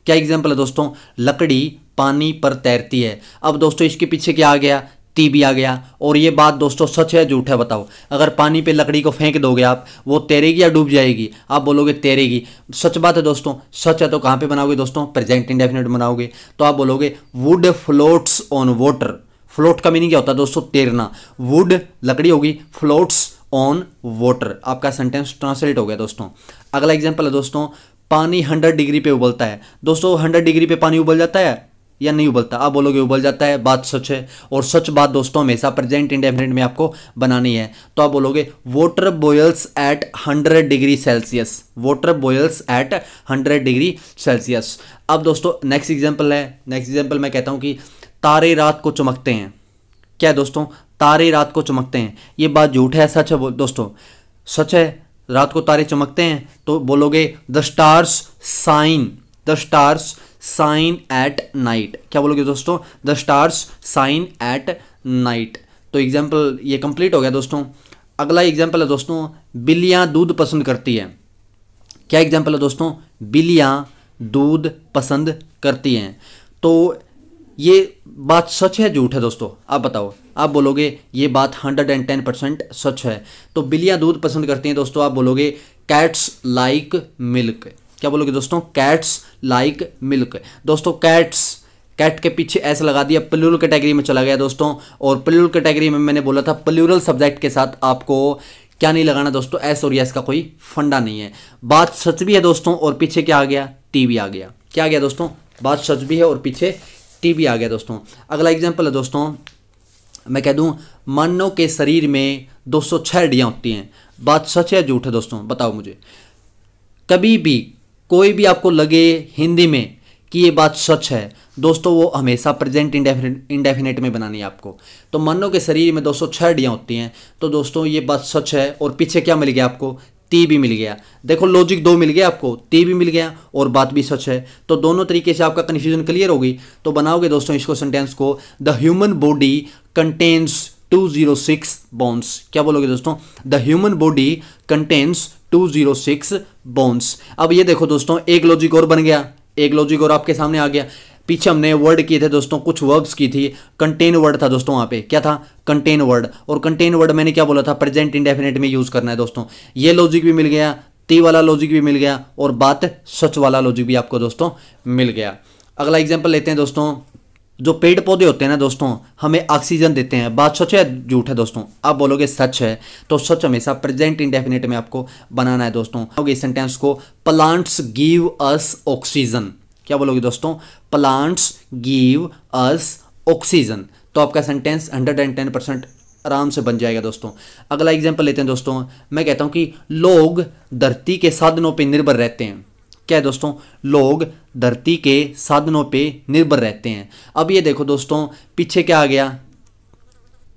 Speaker 1: क्या एग्जाम्पल है दोस्तों लकड़ी पानी पर तैरती है अब दोस्तों इसके पीछे क्या आ गया टी भी आ गया और ये बात दोस्तों सच है झूठ है बताओ अगर पानी पे लकड़ी को फेंक दोगे आप वो तैरेगी या डूब जाएगी आप बोलोगे तैरेगी सच बात है दोस्तों सच है तो कहाँ पे बनाओगे दोस्तों प्रेजेंट इंडेफिनेट बनाओगे तो आप बोलोगे wood floats on water float का मीनिंग क्या होता है दोस्तों तैरना वुड लकड़ी होगी फ्लोट्स ऑन वाटर आपका सेंटेंस ट्रांसलेट हो गया दोस्तों अगला एग्जाम्पल है दोस्तों पानी हंड्रेड डिग्री पे उबलता है दोस्तों हंड्रेड डिग्री पे पानी उबल जाता है या नहीं उबलता आप बोलोगे उबल जाता है बात सच है और सच बात दोस्तों हमेशा प्रेजेंट इंडेफिनेट में आपको बनानी है तो आप बोलोगे water boils at hundred degree Celsius water boils at hundred degree Celsius अब दोस्तों नेक्स्ट एग्जाम्पल है नेक्स्ट एग्जाम्पल मैं कहता हूँ कि तारे रात को चमकते हैं क्या है दोस्तों तारे रात को चमकते हैं ये बात झूठ है सच है दोस्तों सच है रात को तारे चमकते हैं तो बोलोगे the stars shine the stars shine at night क्या बोलोगे दोस्तों the stars shine at night तो एग्जाम्पल ये कंप्लीट हो गया दोस्तों अगला एग्जाम्पल है दोस्तों बिल्लियाँ दूध पसंद करती है क्या एग्जाम्पल है दोस्तों बिल्लियाँ दूध पसंद करती हैं तो ये बात सच है झूठ है दोस्तों आप बताओ आप बोलोगे ये बात हंड्रेड एंड टेन परसेंट सच है तो बिल्लियाँ दूध पसंद करती हैं दोस्तों आप बोलोगे कैट्स लाइक मिल्क क्या बोलोगे दोस्तों कैट्स लाइक मिल्क दोस्तों कैट्स कैट के पीछे ऐसे लगा दिया प्लूरल कैटेगरी में चला गया दोस्तों और प्लूरल कैटेगरी में मैंने बोला था प्लूरल सब्जेक्ट के साथ आपको क्या नहीं लगाना दोस्तों एस और यस का कोई फंडा नहीं है बात सच भी है दोस्तों और पीछे क्या आ गया टी भी आ गया क्या आ गया दोस्तों बात सच भी है और पीछे टी भी आ गया दोस्तों अगला एग्जाम्पल है दोस्तों मैं कह दूं मानव के शरीर में 206 हड्डियां होती हैं बात सच है झूठ है दोस्तों बताओ मुझे कभी भी कोई भी आपको लगे हिंदी में कि ये बात सच है दोस्तों वो हमेशा प्रेजेंट इंडेफिनेट इंडेफिनेट में बनानी है आपको तो मनो के शरीर में दोस्तों छह डियाँ होती हैं तो दोस्तों ये बात सच है और पीछे क्या मिल गया आपको ती भी मिल गया देखो लॉजिक दो मिल गया आपको ती भी मिल गया और बात भी सच है तो दोनों तरीके से आपका कन्फ्यूजन क्लियर होगी तो बनाओगे दोस्तों इसको सेंटेंस को the human body contains 206 bones क्या बोलोगे दोस्तों the human body contains 206 bones अब ये देखो दोस्तों एक लॉजिक और बन गया एक लॉजिक और आपके सामने आ गया पीछे हमने वर्ड किए थे दोस्तों कुछ वर्ब्स की थी कंटेन वर्ड था दोस्तों वहाँ पे क्या था कंटेन वर्ड और कंटेन वर्ड मैंने क्या बोला था प्रेजेंट इंडेफिनेट में यूज़ करना है दोस्तों ये लॉजिक भी मिल गया ती वाला लॉजिक भी मिल गया और बात सच वाला लॉजिक भी आपको दोस्तों मिल गया अगला एग्जाम्पल लेते हैं दोस्तों जो पेड़ पौधे होते हैं ना दोस्तों हमें ऑक्सीजन देते हैं बात सच है झूठ है दोस्तों आप बोलोगे सच है तो सच हमेशा प्रेजेंट इंडेफिनेट में आपको बनाना है दोस्तों इस सेंटेंस को प्लांट्स गिव अस ऑक्सीजन क्या बोलोगे दोस्तों प्लांट्स गिव अस ऑक्सीजन तो आपका sentence hundred and ten percent आराम से बन जाएगा दोस्तों अगला एग्जाम्पल लेते हैं दोस्तों मैं कहता हूँ कि लोग धरती के साधनों पर निर्भर रहते हैं क्या है दोस्तों लोग धरती के साधनों पे निर्भर रहते हैं अब ये देखो दोस्तों पीछे क्या आ गया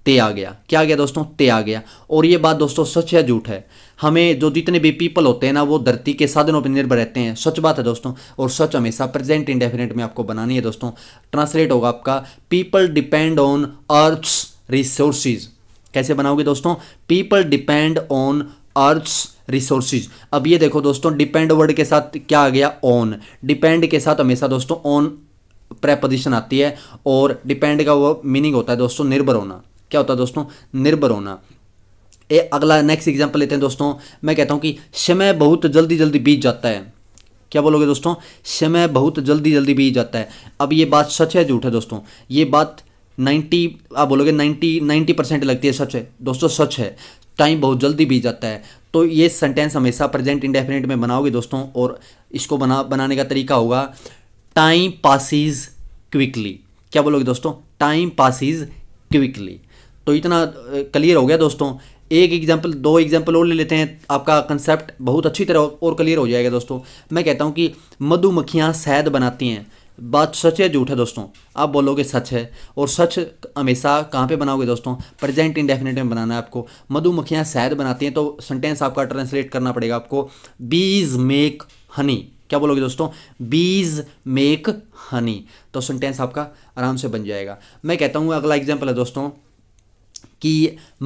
Speaker 1: ते आ गया क्या आ गया दोस्तों ते आ गया और ये बात दोस्तों सच या झूठ है हमें जो जितने भी पीपल होते हैं ना वो धरती के साधनों पर निर्भर रहते हैं सच बात है दोस्तों और सच हमेशा प्रेजेंट इंडेफिनेट में आपको बनानी है दोस्तों ट्रांसलेट होगा आपका people depend on earth's resources कैसे बनाओगे दोस्तों people depend on earth's resources अब ये देखो दोस्तों डिपेंड वर्ड के साथ क्या आ गया ऑन डिपेंड के साथ हमेशा दोस्तों ऑन प्रेपोजिशन आती है और डिपेंड का वो मीनिंग होता है दोस्तों निर्भर होना क्या होता है दोस्तों निर्भर होना ये अगला नेक्स्ट एग्जाम्पल लेते हैं दोस्तों मैं कहता हूँ कि समय बहुत जल्दी जल्दी बीत जाता है क्या बोलोगे दोस्तों समय बहुत जल्दी जल्दी बीत जाता है अब ये बात सच है झूठ है दोस्तों ये बात नाइन्टी आप बोलोगे नाइन्टी नाइन्टी परसेंट लगती है सच है दोस्तों सच है टाइम बहुत जल्दी बीत जाता है तो ये सेंटेंस हमेशा प्रेजेंट इंडेफिनेट में बनाओगे दोस्तों और इसको बना बनाने का तरीका होगा टाइम पासिस क्विकली क्या बोलोगे दोस्तों टाइम पासिस क्विकली तो इतना क्लियर हो गया दोस्तों एक एग्जाम्पल दो एग्जाम्पल और ले लेते हैं आपका कंसेप्ट बहुत अच्छी तरह और क्लियर हो जाएगा दोस्तों मैं कहता हूँ कि मधुमक्खियाँ शहद बनाती हैं बात सच है झूठ है दोस्तों आप बोलोगे सच है और सच हमेशा कहाँ पे बनाओगे दोस्तों प्रेजेंट इंडेफिनेट में बनाना है आपको मधुमक्खियाँ शहद बनाती हैं तो सेंटेंस आपका ट्रांसलेट करना पड़ेगा आपको बीज मेक हनी क्या बोलोगे दोस्तों बीज मेक हनी तो सेंटेंस आपका आराम से बन जाएगा मैं कहता हूँ अगला एग्जाम्पल है दोस्तों कि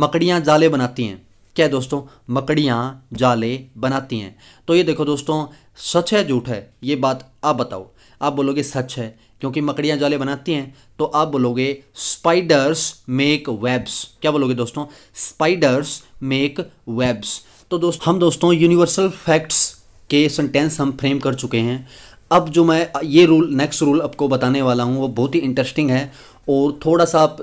Speaker 1: मकड़ियाँ जाले बनाती हैं क्या है दोस्तों मकड़ियाँ जाले बनाती हैं तो ये देखो दोस्तों सच है झूठ है ये बात आप बताओ आप बोलोगे सच है क्योंकि मकड़ियाँ जाले बनाती हैं तो आप बोलोगे स्पाइडर्स मेक वेब्स क्या बोलोगे दोस्तों स्पाइडर्स मेक वेब्स तो दोस्त हम दोस्तों यूनिवर्सल फैक्ट्स के सेंटेंस हम फ्रेम कर चुके हैं अब जो मैं ये रूल नेक्स्ट रूल आपको बताने वाला हूँ वो बहुत ही इंटरेस्टिंग है और थोड़ा सा आप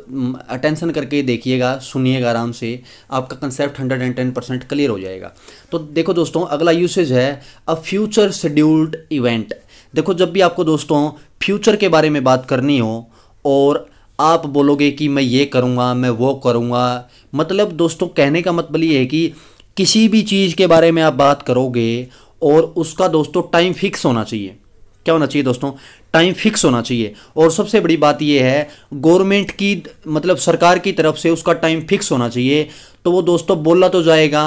Speaker 1: अटेंशन करके देखिएगा सुनिएगा आराम से आपका concept hundred and ten percent clear हो जाएगा तो देखो दोस्तों अगला यूसेज है अ फ्यूचर शेड्यूल्ड इवेंट देखो जब भी आपको दोस्तों फ्यूचर के बारे में बात करनी हो और आप बोलोगे कि मैं ये करूँगा मैं वो करूँगा मतलब दोस्तों कहने का मतलब ये है कि किसी भी चीज़ के बारे में आप बात करोगे और उसका दोस्तों टाइम फिक्स होना चाहिए क्या होना चाहिए दोस्तों टाइम फिक्स होना चाहिए और सबसे बड़ी बात यह है गवर्नमेंट की मतलब सरकार की तरफ से उसका टाइम फिक्स होना चाहिए तो वो दोस्तों बोला तो जाएगा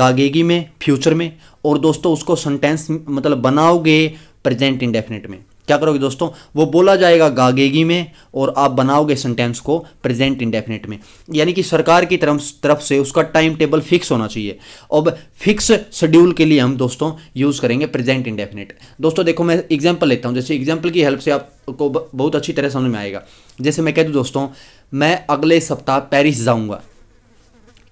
Speaker 1: गागेगी में फ्यूचर में और दोस्तों उसको सेंटेंस मतलब बनाओगे प्रेजेंट इंडेफिनिट में क्या करोगे दोस्तों वो बोला जाएगा गागेगी में और आप बनाओगे सेंटेंस को प्रेजेंट इंडेफिनिट में यानी कि सरकार की तरफ तरफ से उसका टाइम टेबल फिक्स होना चाहिए अब फिक्स शेड्यूल के लिए हम दोस्तों यूज़ करेंगे प्रेजेंट इंडेफिनिट दोस्तों देखो मैं एग्जाम्पल लेता हूँ जैसे एग्जाम्पल की हेल्प से आपको बहुत अच्छी तरह समझ में आएगा जैसे मैं कह दूँ दोस्तों मैं अगले सप्ताह पैरिस जाऊँगा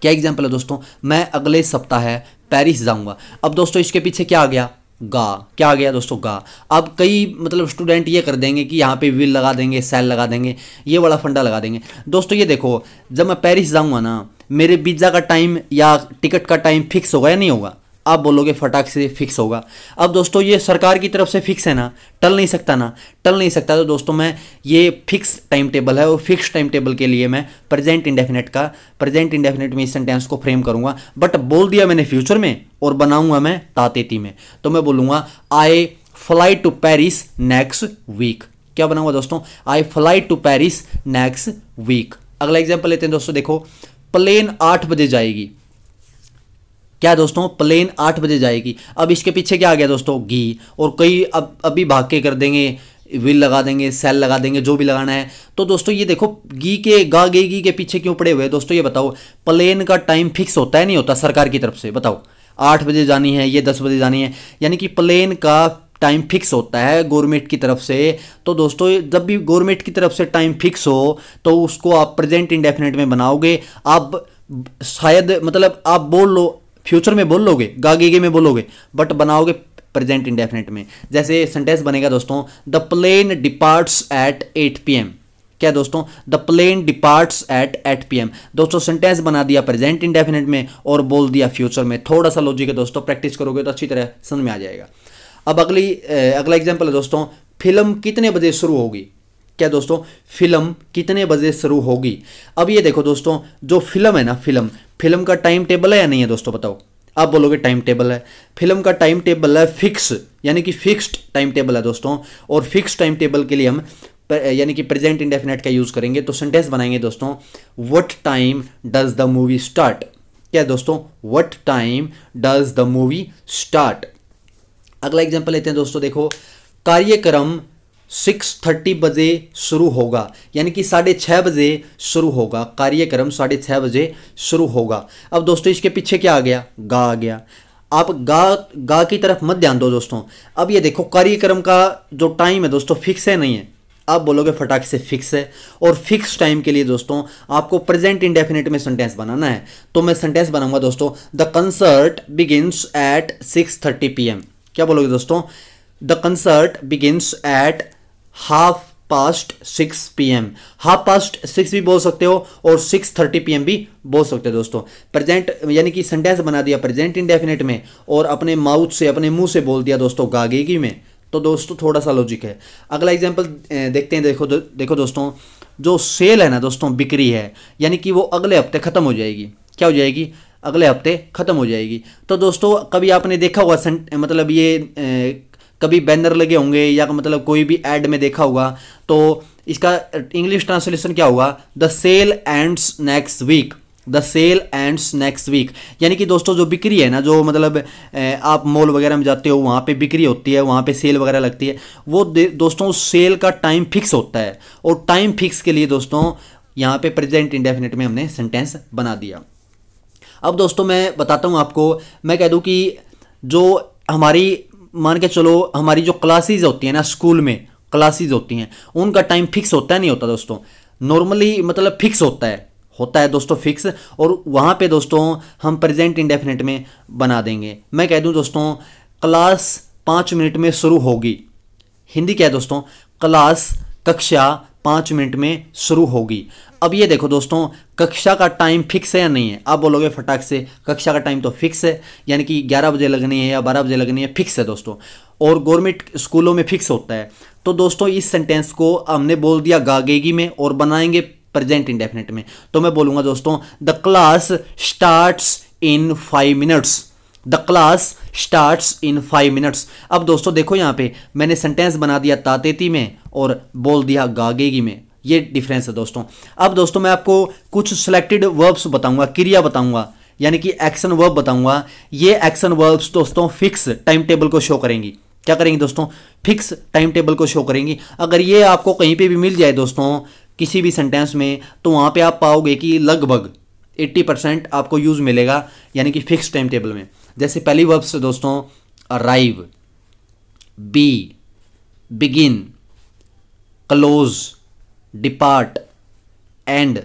Speaker 1: क्या एग्जाम्पल है दोस्तों मैं अगले सप्ताह पैरिस जाऊँगा अब दोस्तों इसके पीछे क्या आ गया गा क्या आ गया दोस्तों गा अब कई मतलब स्टूडेंट ये कर देंगे कि यहाँ पे विल लगा देंगे सेल लगा देंगे ये बड़ा फंडा लगा देंगे दोस्तों ये देखो जब मैं पेरिस जाऊँगा ना मेरे वीज़ा का टाइम या टिकट का टाइम फिक्स होगा या नहीं होगा आप बोलोगे फटाक से फिक्स होगा अब दोस्तों ये सरकार की तरफ से फिक्स है ना टल नहीं सकता ना टल नहीं सकता तो दोस्तों मैं ये फिक्स टाइम टेबल है और फिक्स टाइम टेबल के लिए मैं प्रेजेंट इंडेफिनेट का प्रेजेंट इंडेफिनेट में इस सेंटेंस को फ्रेम करूंगा बट बोल दिया मैंने फ्यूचर में और बनाऊंगा मैं तातेती में तो मैं बोलूँगा I fly to Paris next week क्या बनाऊंगा दोस्तों I fly to Paris next week अगला एग्जाम्पल लेते हैं दोस्तों देखो प्लेन आठ बजे जाएगी क्या दोस्तों प्लेन आठ बजे जाएगी अब इसके पीछे क्या आ गया दोस्तों घी और कई अब अभी भाग के कर देंगे व्हील लगा देंगे सेल लगा देंगे जो भी लगाना है तो दोस्तों ये देखो घी के गा गे घी के पीछे क्यों पड़े हुए दोस्तों ये बताओ प्लेन का टाइम फिक्स होता है नहीं होता सरकार की तरफ से बताओ आठ बजे जानी है ये दस बजे जानी है यानी कि प्लेन का टाइम फिक्स होता है गवर्नमेंट की तरफ से तो दोस्तों जब भी गवर्नमेंट की तरफ से टाइम फिक्स हो तो उसको आप प्रेजेंट इंडेफिनेट में बनाओगे आप शायद मतलब आप बोल लो फ्यूचर में बोल लोगे गागेगे में बोलोगे बट बनाओगे प्रेजेंट इंडेफिनेट में जैसे सेंटेंस बनेगा दोस्तों the plane departs at eight P M क्या दोस्तों the plane departs at eight P M दोस्तों सेंटेंस बना दिया प्रेजेंट इंडेफिनेट में और बोल दिया फ्यूचर में थोड़ा सा लॉजिक है दोस्तों प्रैक्टिस करोगे तो अच्छी तरह समझ में आ जाएगा अब अगली अगला एग्जाम्पल है दोस्तों फिल्म कितने बजे शुरू होगी क्या दोस्तों फिल्म कितने बजे शुरू होगी अब ये देखो दोस्तों जो फिल्म है ना फिल्म फिल्म का टाइम टेबल है या नहीं है दोस्तों बताओ आप बोलोगे टाइम टेबल है फिल्म का टाइम टेबल है फिक्स यानी कि फिक्स्ड टाइम टेबल है दोस्तों और फिक्स टाइम टेबल के लिए हम यानी कि प्रेजेंट इंडेफिनेट का यूज़ करेंगे तो सेंटेंस बनाएंगे दोस्तों what time does the movie start क्या दोस्तों what time does the movie start अगला एग्जाम्पल लेते हैं दोस्तों देखो कार्यक्रम सिक्स थर्टी बजे शुरू होगा यानी कि साढ़े छः बजे शुरू होगा कार्यक्रम साढ़े छः बजे शुरू होगा अब दोस्तों इसके पीछे क्या आ गया गा आ गया आप गा गा की तरफ मत ध्यान दो दोस्तों अब ये देखो कार्यक्रम का जो टाइम है दोस्तों फिक्स है नहीं है आप बोलोगे फटाक से फिक्स है और फिक्स टाइम के लिए दोस्तों आपको प्रेजेंट इंडेफिनेट में सेंटेंस बनाना है तो मैं सेंटेंस बनाऊंगा दोस्तों the concert begins at six thirty P M क्या बोलोगे दोस्तों the concert begins at half past six P M half past six भी बोल सकते हो और सिक्स थर्टी पी एम भी बोल सकते हो दोस्तों प्रेजेंट यानी कि सेंटेंस बना दिया प्रेजेंट इंडेफिनेट में और अपने माउथ से अपने मुंह से बोल दिया दोस्तों गागेगी में तो दोस्तों थोड़ा सा लॉजिक है अगला एग्जाम्पल देखते हैं देखो दो, देखो दोस्तों जो सेल है ना दोस्तों बिक्री है यानी कि वो अगले हफ्ते ख़त्म हो जाएगी क्या हो जाएगी अगले हफ्ते ख़त्म हो जाएगी तो दोस्तों कभी आपने देखा होगा मतलब ये ए, कभी बैनर लगे होंगे या मतलब कोई भी एड में देखा होगा तो इसका इंग्लिश ट्रांसलेशन क्या होगा the sale ends next week the sale ends next week यानी कि दोस्तों जो बिक्री है ना जो मतलब आप मॉल वगैरह में जाते हो वहाँ पे बिक्री होती है वहाँ पे सेल वगैरह लगती है वो दोस्तों सेल का टाइम फिक्स होता है और टाइम फिक्स के लिए दोस्तों यहाँ पे प्रेजेंट इंडेफिनेट में हमने सेंटेंस बना दिया अब दोस्तों मैं बताता हूँ आपको मैं कह दूँ कि जो हमारी मान के चलो हमारी जो क्लासेज होती है ना स्कूल में क्लासेज होती हैं उनका टाइम फिक्स होता है नहीं होता दोस्तों नॉर्मली मतलब फिक्स होता है होता है दोस्तों फिक्स और वहाँ पे दोस्तों हम प्रेजेंट इंडेफिनेट में बना देंगे मैं कह दूँ दोस्तों क्लास पाँच मिनट में शुरू होगी हिंदी क्या है दोस्तों क्लास कक्षा पाँच मिनट में शुरू होगी अब ये देखो दोस्तों कक्षा का टाइम फिक्स है या नहीं है आप बोलोगे फटाक से कक्षा का टाइम तो फिक्स है यानी कि 11 बजे लगनी है या 12 बजे लगनी है फिक्स है दोस्तों और गवर्नमेंट स्कूलों में फिक्स होता है तो दोस्तों इस सेंटेंस को हमने बोल दिया गागेगी में और बनाएंगे प्रेजेंट इंडेफिनेट में तो मैं बोलूँगा दोस्तों the class starts in five minutes the class starts in five minutes अब दोस्तों देखो यहाँ पे मैंने सेंटेंस बना दिया तातेती में और बोल दिया गागेगी में ये डिफरेंस है दोस्तों अब दोस्तों मैं आपको कुछ सिलेक्टेड वर्ब्स बताऊंगा क्रिया बताऊंगा यानी कि एक्शन वर्ब बताऊंगा ये एक्शन वर्ब्स दोस्तों फिक्स टाइम टेबल को शो करेंगी क्या करेंगी दोस्तों फिक्स टाइम टेबल को शो करेंगी अगर ये आपको कहीं पे भी मिल जाए दोस्तों किसी भी सेंटेंस में तो वहाँ पे आप पाओगे कि लगभग 80 परसेंट आपको यूज़ मिलेगा यानी कि फिक्स टाइम टेबल में जैसे पहली वर्ब्स दोस्तों arrive be begin close depart end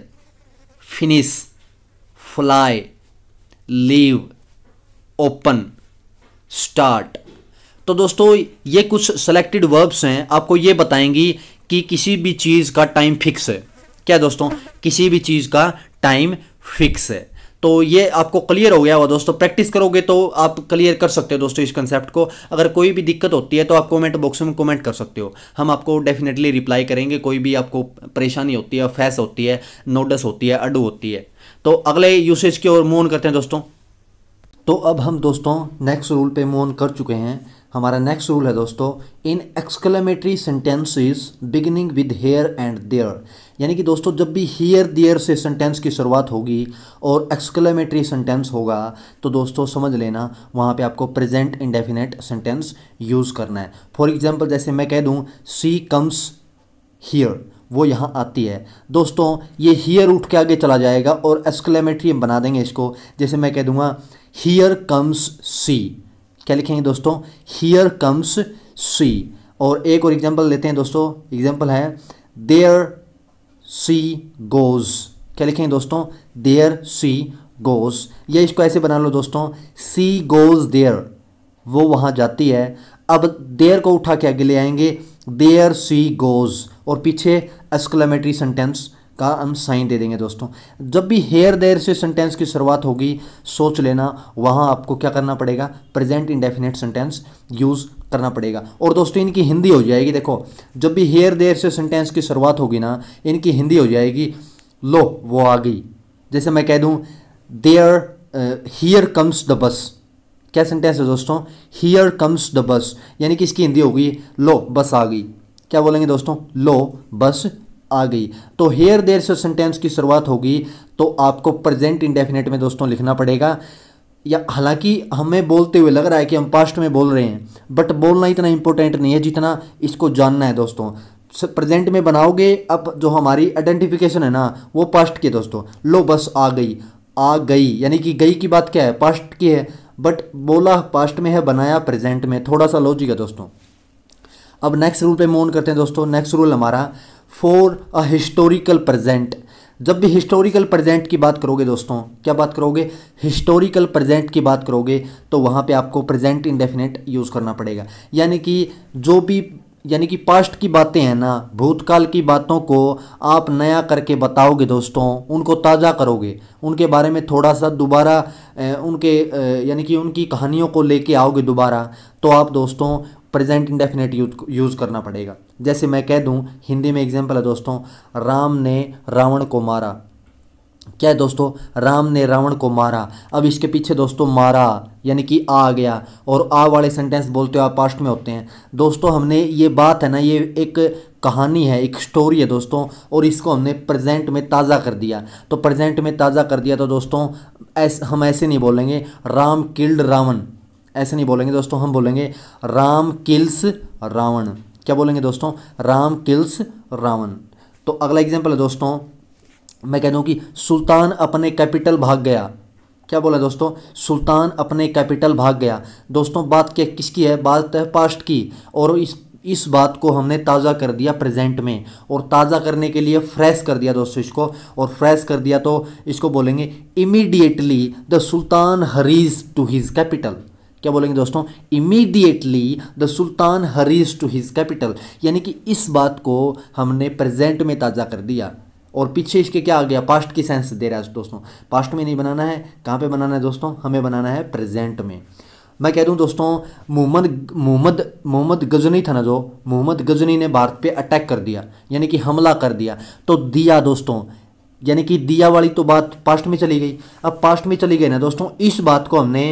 Speaker 1: finish fly leave open start तो दोस्तों ये कुछ सेलेक्टेड वर्ब्स हैं आपको ये बताएंगी कि किसी भी चीज़ का टाइम फिक्स है क्या दोस्तों किसी भी चीज़ का टाइम फिक्स है तो ये आपको क्लियर हो गया होगा दोस्तों प्रैक्टिस करोगे तो आप क्लियर कर सकते हो दोस्तों इस कंसेप्ट को अगर कोई भी दिक्कत होती है तो आप कमेंट बॉक्स में कमेंट कर सकते हो हम आपको डेफिनेटली रिप्लाई करेंगे कोई भी आपको परेशानी होती है फैस होती है नोडस होती है अडू होती है तो अगले यूसेज की ओर मोन करते हैं दोस्तों तो अब हम दोस्तों नेक्स्ट रूल पे मोन कर चुके हैं हमारा नेक्स्ट रूल है दोस्तों in exclamatory sentences beginning with here and there यानी कि दोस्तों जब भी हेयर देयर से सेंटेंस की शुरुआत होगी और एक्सक्लेमेटरी सेंटेंस होगा तो दोस्तों समझ लेना वहाँ पे आपको प्रेजेंट इंडेफिनेट सेंटेंस यूज़ करना है फॉर एग्जांपल जैसे मैं कह दूँ सी कम्स हेयर वो यहाँ आती है दोस्तों ये हेयर उठ के आगे चला जाएगा और एक्सक्लेमेटरी बना देंगे इसको जैसे मैं कह दूँगा हियर कम्स सी क्या लिखेंगे दोस्तों हीयर कम्स सी और एक और एग्जाम्पल लेते हैं दोस्तों एग्जाम्पल है देयर सी गोज क्या लिखेंगे दोस्तों देयर सी गोज या इसको ऐसे बना लो दोस्तों सी गोज देयर वो वहाँ जाती है अब देयर को उठा के आगे ले आएंगे देयर सी गोज और पीछे एक्सक्लेमेटरी सेंटेंस का हम साइन दे देंगे दोस्तों जब भी हेयर देर से सेंटेंस की शुरुआत होगी सोच लेना वहाँ आपको क्या करना पड़ेगा प्रेजेंट इंडेफिनेट सेंटेंस यूज़ करना पड़ेगा और दोस्तों इनकी हिंदी हो जाएगी देखो जब भी हेयर देर से सेंटेंस की शुरुआत होगी ना इनकी हिंदी हो जाएगी लो वो आ गई जैसे मैं कह दूँ there hear comes the bus क्या सेंटेंस है दोस्तों हीयर कम्स द बस यानी कि इसकी हिंदी होगी लो बस आ गई क्या बोलेंगे दोस्तों लो बस आ गई तो हेयर देर से सेंटेंस की शुरुआत होगी तो आपको प्रेजेंट इंडेफिनेट में दोस्तों लिखना पड़ेगा या हालांकि हमें बोलते हुए लग रहा है कि हम पास्ट में बोल रहे हैं बट बोलना इतना इंपॉर्टेंट नहीं है जितना इसको जानना है दोस्तों प्रेजेंट में बनाओगे अब जो हमारी आइडेंटिफिकेशन है ना वो पास्ट की दोस्तों लो बस आ गई आ गई यानी कि गई की बात क्या है पास्ट की है बट बोला पास्ट में है बनाया प्रेजेंट में थोड़ा सा लॉजिक है दोस्तों अब नेक्स्ट रूल पे मोन करते हैं दोस्तों नेक्स्ट रूल हमारा फॉर अ हिस्टोरिकल प्रजेंट जब भी हिस्टोरिकल प्रेजेंट की बात करोगे दोस्तों क्या बात करोगे हिस्टोरिकल प्रेजेंट की बात करोगे तो वहाँ पे आपको प्रेजेंट इंडेफिनेट यूज़ करना पड़ेगा यानी कि जो भी यानी कि पास्ट की बातें हैं ना भूतकाल की बातों को आप नया करके बताओगे दोस्तों उनको ताज़ा करोगे उनके बारे में थोड़ा सा दोबारा उनके यानी कि उनकी कहानियों को लेके आओगे दोबारा तो आप दोस्तों प्रेजेंट इंडेफिनेट यूज यूज़ करना पड़ेगा जैसे मैं कह दूँ हिंदी में एग्जाम्पल है दोस्तों राम ने रावण को मारा क्या है दोस्तों राम ने रावण को मारा अब इसके पीछे दोस्तों मारा यानी कि आ गया और आ वाले सेंटेंस बोलते हो आप पास्ट में होते हैं दोस्तों हमने ये बात है ना ये एक कहानी है एक स्टोरी है दोस्तों और इसको हमने प्रेजेंट में ताज़ा कर दिया तो प्रेजेंट में ताज़ा कर दिया तो दोस्तों ऐस हम ऐसे नहीं बोलेंगे राम किल्ड रावण ऐसे नहीं बोलेंगे दोस्तों हम बोलेंगे राम किल्स रावण क्या बोलेंगे दोस्तों राम किल्स रावण तो अगला एग्जाम्पल है दोस्तों मैं कह दूँ कि सुल्तान अपने कैपिटल भाग गया क्या बोला दोस्तों सुल्तान अपने कैपिटल भाग गया दोस्तों बात क्या किसकी है बात है पास्ट की और इस इस बात को हमने ताज़ा कर दिया प्रेजेंट में और ताज़ा करने के लिए फ्रेश कर दिया दोस्तों इसको और फ्रेश कर दिया तो इसको बोलेंगे immediately the sultan hurries to his capital क्या बोलेंगे दोस्तों immediately the sultan hurries to his capital यानी कि इस बात को हमने प्रेजेंट में ताज़ा कर दिया और पीछे इसके क्या आ गया पास्ट की सेंस दे रहा है दोस्तों पास्ट में नहीं बनाना है कहाँ पे बनाना है दोस्तों हमें बनाना है प्रेजेंट में मैं कह दूँ दोस्तों मोहम्मद मोहम्मद मोहम्मद गजनी था ना जो मोहम्मद गजनी ने भारत पे अटैक कर दिया यानी कि हमला कर दिया तो दिया दोस्तों यानी कि दिया वाली तो बात पास्ट में चली गई अब पास्ट में चली गई ना दोस्तों इस बात को हमने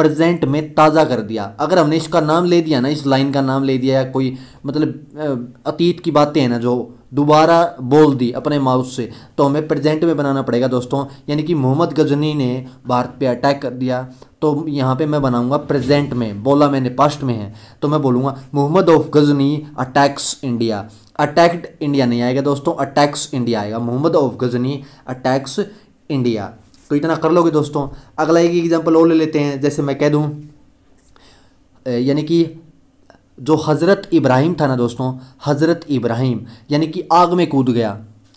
Speaker 1: प्रेजेंट में ताज़ा कर दिया अगर हमने इसका नाम ले दिया ना इस लाइन का नाम ले दिया या कोई मतलब अतीत की बातें हैं ना जो दोबारा बोल दी अपने माउस से तो हमें प्रेजेंट में बनाना पड़ेगा दोस्तों यानी कि मोहम्मद गजनी ने भारत पे अटैक कर दिया तो यहाँ पे मैं बनाऊँगा प्रेजेंट में बोला मैंने पास्ट में है तो मैं बोलूँगा Mohammad of Ghazni attacks India attacked India नहीं आएगा दोस्तों अटैक्स इंडिया आएगा Mohammad of Ghazni attacks India तो इतना कर लोगे दोस्तों अगला एक एग्ज़ाम्पल और ले लेते हैं जैसे मैं कह दूँ यानी कि जो हज़रत इब्राहिम था ना दोस्तों हज़रत इब्राहिम यानी कि आग में कूद गया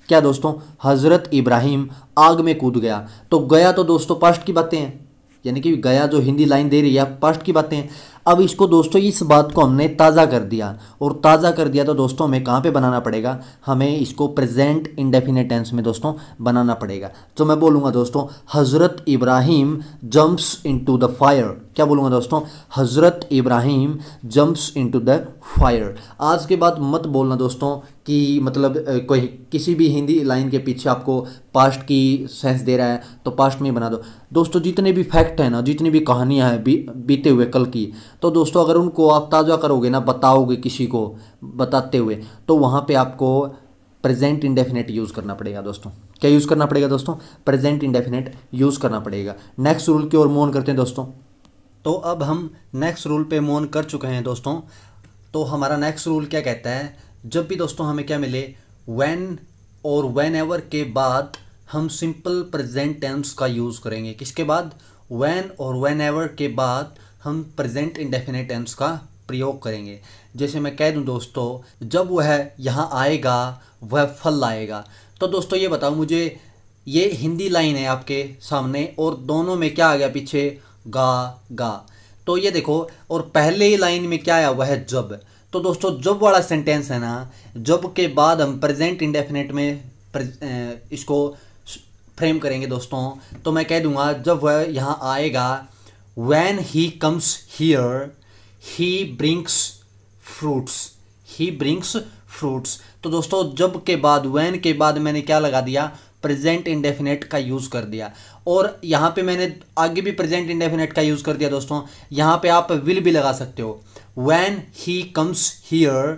Speaker 1: क्या दोस्तों हज़रत इब्राहिम आग में कूद गया तो गया तो दोस्तों पास्ट की बातें हैं यानी कि गया जो हिंदी लाइन दे रही है पास्ट की बातें हैं अब इसको दोस्तों इस बात को हमने ताज़ा कर दिया और ताज़ा कर दिया तो दोस्तों हमें कहाँ पे बनाना पड़ेगा हमें इसको प्रेजेंट इंडेफिनेट टेंस में दोस्तों बनाना पड़ेगा तो मैं बोलूँगा दोस्तों Hazrat Ibrahim jumps into the fire क्या बोलूँगा दोस्तों Hazrat Ibrahim jumps into the fire आज के बाद मत बोलना दोस्तों कि मतलब कोई किसी भी हिंदी लाइन के पीछे आपको पास्ट की सेंस दे रहा है तो पास्ट में बना दो दोस्तों जितने भी फैक्ट हैं ना जितनी भी कहानियाँ हैं बी, बीते हुए कल की तो दोस्तों अगर उनको आप ताज़ा करोगे ना बताओगे किसी को बताते हुए तो वहाँ पे आपको प्रेजेंट इंडेफिनेट यूज़ करना पड़ेगा दोस्तों क्या यूज़ करना पड़ेगा दोस्तों प्रेजेंट इंडेफिनेट यूज़ करना पड़ेगा नेक्स्ट रूल की ओर मोन करते हैं दोस्तों तो अब हम नेक्स्ट रूल पर मोन कर चुके हैं दोस्तों तो हमारा नेक्स्ट रूल क्या कहता है जब भी दोस्तों हमें क्या मिले वैन और वैन एवर के बाद हम सिंपल प्रेजेंट टेंस का यूज़ करेंगे किसके बाद वैन और वैन एवर के बाद हम प्रेजेंट इंडेफिनेट टेंस का प्रयोग करेंगे जैसे मैं कह दूं दोस्तों जब वह यहाँ आएगा वह फल लाएगा तो दोस्तों ये बताओ मुझे ये हिंदी लाइन है आपके सामने और दोनों में क्या आ गया पीछे गा गा तो ये देखो और पहले ही लाइन में क्या आया वह जब तो दोस्तों जब वाला सेंटेंस है ना जब के बाद हम प्रेजेंट इंडेफिनेट में इसको फ्रेम करेंगे दोस्तों तो मैं कह दूंगा जब वह यहाँ आएगा when he comes here he brings fruits he brings fruits तो दोस्तों जब के बाद when के बाद मैंने क्या लगा दिया प्रेजेंट इंडेफिनेट का यूज़ कर दिया और यहाँ पे मैंने आगे भी प्रेजेंट इंडेफिनेट का यूज़ कर दिया दोस्तों यहाँ पे आप विल भी लगा सकते हो when he comes here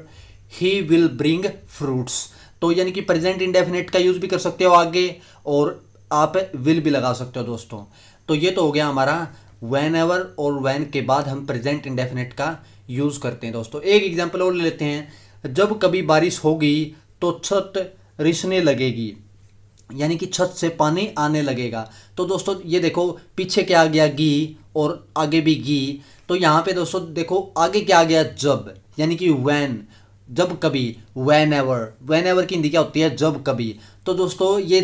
Speaker 1: he will bring fruits तो यानी कि प्रेजेंट इंडेफिनेट का यूज़ भी कर सकते हो आगे और आप विल भी लगा सकते हो दोस्तों तो ये तो हो गया हमारा वैन एवर और वैन के बाद हम प्रेजेंट इंडेफिनेट का यूज़ करते हैं दोस्तों एक एग्जाम्पल और ले लेते हैं जब कभी बारिश होगी तो छत रिसने लगेगी यानी कि छत से पानी आने लगेगा तो दोस्तों ये देखो पीछे क्या आ गया गी और आगे भी गी तो यहाँ पे दोस्तों देखो आगे क्या आ गया जब यानी कि वैन जब कभी वैन एवर वैन एवर की हिंदी क्या होती है जब कभी तो दोस्तों ये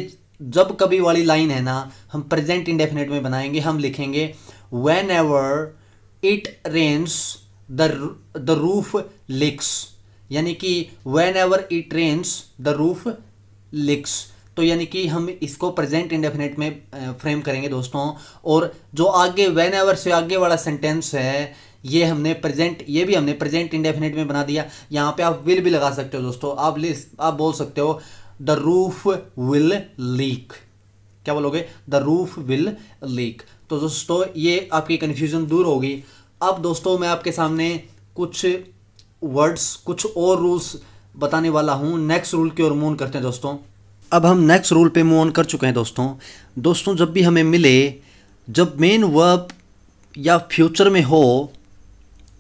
Speaker 1: जब कभी वाली लाइन है ना हम प्रेजेंट इंडेफिनेट में बनाएंगे हम लिखेंगे ever it rains the the roof leaks यानी कि whenever it rains the roof leaks तो यानी कि हम इसको प्रेजेंट इंडेफिनेट में फ्रेम करेंगे दोस्तों और जो आगे वेन एवर से आगे वाला सेंटेंस है ये हमने प्रेजेंट ये भी हमने प्रेजेंट इंडेफिनेट में बना दिया यहाँ पे आप विल भी लगा सकते हो दोस्तों आप आप बोल सकते हो द रूफ विल लीक क्या बोलोगे द रूफ विल लीक तो दोस्तों ये आपकी कन्फ्यूज़न दूर होगी अब दोस्तों मैं आपके सामने कुछ वर्ड्स कुछ और रूल्स बताने वाला हूँ नेक्स्ट रूल की ओर मून करते हैं दोस्तों अब हम नेक्स्ट रूल पे मूव ऑन कर चुके हैं दोस्तों दोस्तों जब भी हमें मिले जब मेन वर्ब या फ्यूचर में हो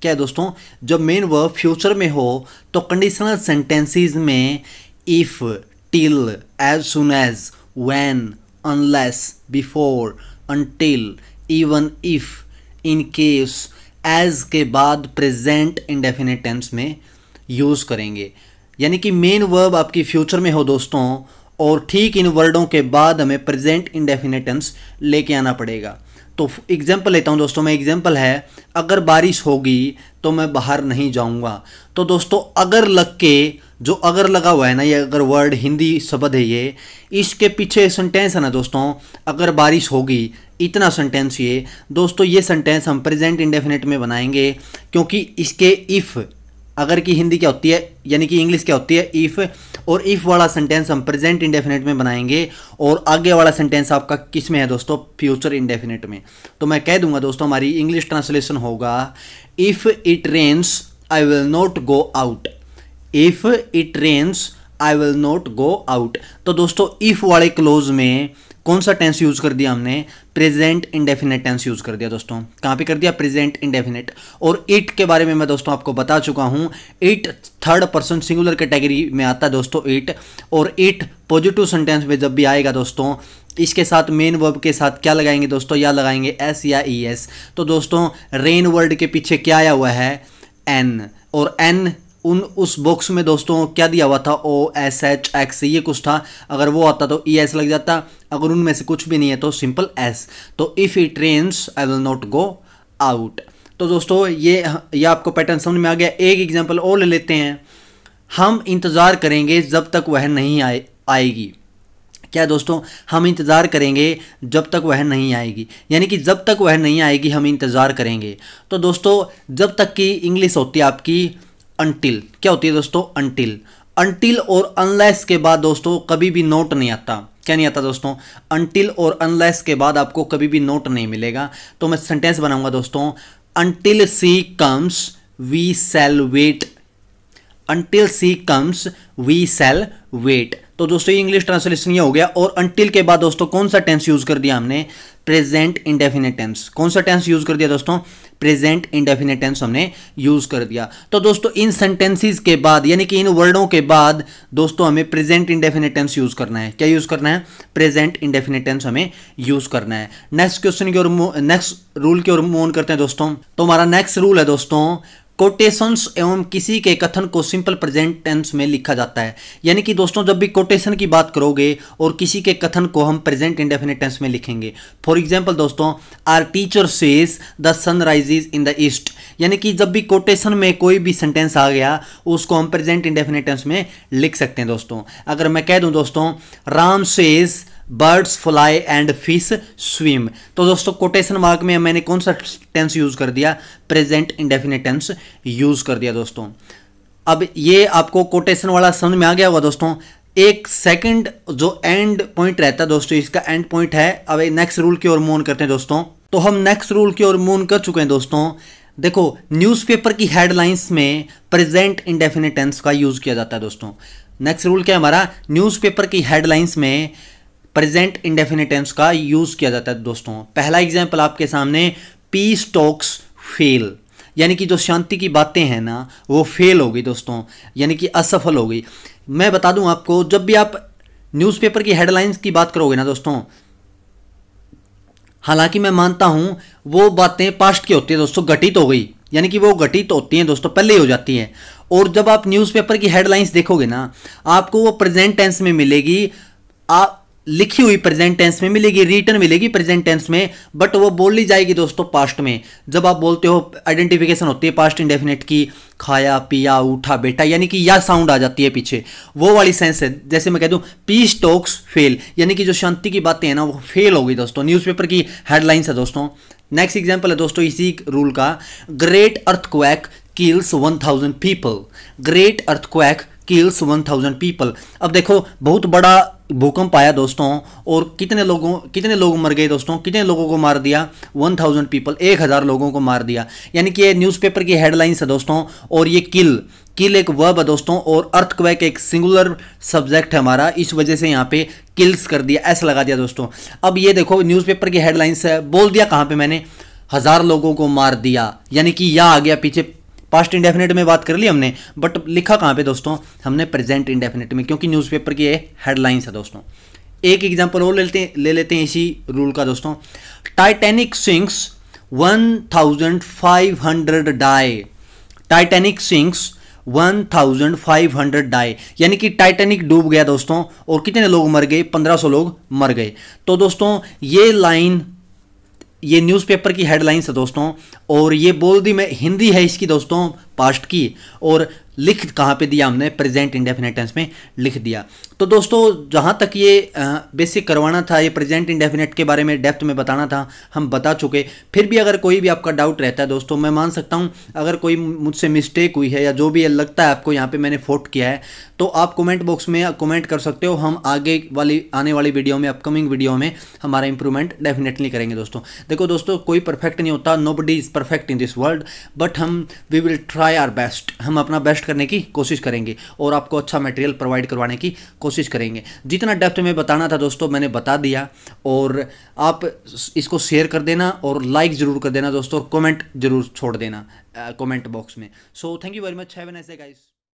Speaker 1: क्या है दोस्तों जब मेन वर्ब फ्यूचर में हो तो कंडीशनल सेंटेंसेस में if till as soon as when unless before until even if in case as के बाद प्रेजेंट इंडेफिनेट टेंस में यूज़ करेंगे यानी कि मेन वर्ब आपकी फ्यूचर में हो दोस्तों और ठीक इन वर्डों के बाद हमें प्रेजेंट इंडेफिनेट टेंस लेके आना पड़ेगा तो एग्जाम्पल लेता हूँ दोस्तों मैं एग्जाम्पल है अगर बारिश होगी तो मैं बाहर नहीं जाऊँगा तो दोस्तों अगर लग के जो अगर लगा हुआ है ना ये अगर वर्ड हिंदी शब्द है ये इसके पीछे सेंटेंस है ना दोस्तों अगर बारिश होगी इतना सेंटेंस ये दोस्तों ये सेंटेंस हम प्रेजेंट इंडेफिनेट में बनाएंगे क्योंकि इसके इफ़ अगर की हिंदी क्या होती है यानी कि इंग्लिश क्या होती है इफ़ और इफ़ वाला सेंटेंस हम प्रेजेंट इंडेफिनेट में बनाएंगे और आगे वाला सेंटेंस आपका किस में है दोस्तों फ्यूचर इंडेफिनेट में तो मैं कह दूंगा दोस्तों हमारी इंग्लिश ट्रांसलेशन होगा if it rains I will not go out if it rains I will not go out तो दोस्तों इफ वाले क्लोज में कौन सा टेंस यूज कर दिया हमने प्रेजेंट इंडेफिनेट टेंस यूज कर दिया दोस्तों कहाँ पे कर दिया प्रेजेंट इंडेफिनेट और इट के बारे में मैं दोस्तों आपको बता चुका हूँ it third person singular category में आता है दोस्तों इट और इट पॉजिटिव सेंटेंस में जब भी आएगा दोस्तों इसके साथ मेन वर्ब के साथ क्या लगाएंगे दोस्तों या लगाएंगे एस या ई एस तो दोस्तों रेन वर्ड के पीछे क्या आया हुआ है एन और एन उन उस बॉक्स में दोस्तों क्या दिया हुआ था ओ एस एच एक्स ये कुछ था अगर वो आता तो ई e, एस लग जाता अगर उनमें से कुछ भी नहीं है तो सिंपल एस तो if it rains I will not go out तो दोस्तों ये ये आपको पैटर्न समझ में आ गया एक एग्जाम्पल और ले लेते हैं हम इंतज़ार करेंगे जब तक वह नहीं आए आएगी क्या दोस्तों हम इंतज़ार करेंगे जब तक वह नहीं आएगी यानी कि जब तक वह नहीं आएगी हम इंतज़ार करेंगे तो दोस्तों जब तक कि इंग्लिश होती है आपकी अनटिल क्या होती है दोस्तों अनटिल अनटिल और अनलेस के बाद दोस्तों कभी भी नोट नहीं आता क्या नहीं आता दोस्तों अनटिल और अनलेस के बाद आपको कभी भी नोट नहीं मिलेगा तो मैं सेंटेंस बनाऊंगा दोस्तों until she comes we shall wait until she comes we shall wait तो दोस्तों इंग्लिश ट्रांसलेशन ये हो गया और अनटिल के बाद दोस्तों कौन सा टेंस यूज कर दिया हमने प्रेजेंट इंडेफिनेट टेंस कौन सा टेंस यूज कर दिया दोस्तों प्रेजेंट इंडेफिनेट टेंस हमने यूज कर दिया तो दोस्तों इन सेंटेंसेस के बाद यानी कि इन वर्डों के बाद दोस्तों हमें प्रेजेंट इंडेफिनेट टेंस यूज करना है क्या यूज करना है प्रेजेंट इंडेफिनेट टेंस हमें यूज करना है नेक्स्ट क्वेश्चन की ओर नेक्स्ट रूल की ओर मूव करते हैं दोस्तों तो हमारा नेक्स्ट रूल है दोस्तों कोटेशंस एवं किसी के कथन को सिंपल प्रेजेंट टेंस में लिखा जाता है यानी कि दोस्तों जब भी कोटेशन की बात करोगे और किसी के कथन को हम प्रेजेंट इंडेफिनेट टेंस में लिखेंगे फॉर एग्जांपल दोस्तों our teacher says the sun rises in the east यानी कि जब भी कोटेशन में कोई भी सेंटेंस आ गया उसको हम प्रेजेंट इंडेफिनेट टेंस में लिख सकते हैं दोस्तों अगर मैं कह दूँ दोस्तों Ram says birds fly and fish swim तो दोस्तों कोटेशन मार्क में मैंने कौन सा टेंस यूज़ कर दिया प्रेजेंट इंडेफिनेट टेंस यूज़ कर दिया दोस्तों अब ये आपको कोटेशन वाला समझ में आ गया होगा दोस्तों एक सेकंड जो एंड पॉइंट रहता है दोस्तों इसका एंड पॉइंट है अब नेक्स्ट रूल की ओर मोन करते हैं दोस्तों तो हम नेक्स्ट रूल की ओर मोन कर चुके हैं दोस्तों देखो न्यूज़पेपर की हेडलाइंस में प्रेजेंट इंडेफिनेट टेंस का यूज़ किया जाता है दोस्तों नेक्स्ट रूल क्या है हमारा न्यूज़पेपर की हेडलाइंस में प्रेजेंट इंडेफिनेटेंस का यूज़ किया जाता है दोस्तों पहला एग्जाम्पल आपके सामने पीस टॉक्स फेल यानी कि जो शांति की बातें हैं ना वो फेल हो गई दोस्तों यानी कि असफल हो गई मैं बता दूं आपको जब भी आप न्यूज़पेपर की हेडलाइंस की बात करोगे ना दोस्तों हालांकि मैं मानता हूं वो बातें पास्ट की होती है दोस्तों घटित हो गई यानी कि वो घटित होती हैं दोस्तों पहले ही हो जाती हैं और जब आप न्यूज़पेपर की हेडलाइंस देखोगे ना आपको वो प्रेजेंट टेंस में मिलेगी आप लिखी हुई प्रेजेंट टेंस में मिलेगी रिटर्न मिलेगी प्रेजेंट टेंस में बट वो बोल ली जाएगी दोस्तों पास्ट में जब आप बोलते हो आइडेंटिफिकेशन होती है पास्ट इंडेफिनेट की खाया पिया उठा बेटा यानी कि या साउंड आ जाती है पीछे वो वाली सेंस है जैसे मैं कह दूं पी स्टॉक्स फेल यानी कि जो शांति की बातें हैं ना वो फेल हो गई दोस्तों न्यूज़पेपर की हेडलाइंस है दोस्तों नेक्स्ट एग्जाम्पल है दोस्तों इसी रूल का great earthquake kills one thousand people great earthquake kills one thousand people अब देखो बहुत बड़ा भूकंप आया दोस्तों और कितने लोगों कितने लोग मर गए दोस्तों कितने लोगों को मार दिया वन थाउजेंड पीपल एक हज़ार लोगों को मार दिया यानी कि ये न्यूज़पेपर की हेडलाइंस है दोस्तों और ये किल किल एक वर्ब है दोस्तों और अर्थक्वैक एक सिंगुलर सब्जेक्ट है हमारा इस वजह से यहाँ पे किल्स कर दिया ऐसा लगा दिया दोस्तों अब ये देखो न्यूज़पेपर की हेडलाइंस है बोल दिया कहाँ पे मैंने हज़ार लोगों को मार दिया यानी कि यह आ गया पीछे पास्ट इंडेफिनेट में बात कर ली हमने बट लिखा कहाँ पे दोस्तों हमने प्रेजेंट इंडेफिनेट में क्योंकि न्यूज़पेपर की ये हेडलाइंस है दोस्तों एक एग्जाम्पल और लेते हैं ले लेते हैं इसी रूल का दोस्तों Titanic sinks 1500 die Titanic sinks 1500 die यानी कि टाइटेनिक डूब गया दोस्तों और कितने लोग मर गए 1500 लोग मर गए तो दोस्तों ये लाइन ये न्यूज़पेपर की हेडलाइंस है दोस्तों और ये बोल दी मैं हिंदी है इसकी दोस्तों पास्ट की और लिख कहाँ पे दिया हमने प्रेजेंट इंडेफिनेट टेंस में लिख दिया तो दोस्तों जहाँ तक ये बेसिक करवाना था ये प्रेजेंट इंडेफिनेट के बारे में डेप्थ में बताना था हम बता चुके फिर भी अगर कोई भी आपका डाउट रहता है दोस्तों मैं मान सकता हूँ अगर कोई मुझसे मिस्टेक हुई है या जो भी लगता है आपको यहाँ पर मैंने फोट किया है तो आप कॉमेंट बॉक्स में कॉमेंट कर सकते हो हम आगे वाली आने वाली वीडियो में अपकमिंग वीडियो में हमारा इंप्रूवमेंट डेफिनेटली करेंगे दोस्तों देखो दोस्तों कोई परफेक्ट नहीं होता nobody is perfect in this world but हम we will try try our best हम अपना बेस्ट करने की कोशिश करेंगे और आपको अच्छा मटेरियल प्रोवाइड करवाने की कोशिश करेंगे जितना डेप्थ में बताना था दोस्तों मैंने बता दिया और आप इसको शेयर कर देना और लाइक ज़रूर कर देना दोस्तों और कमेंट ज़रूर छोड़ देना कमेंट बॉक्स में so thank you very much have guys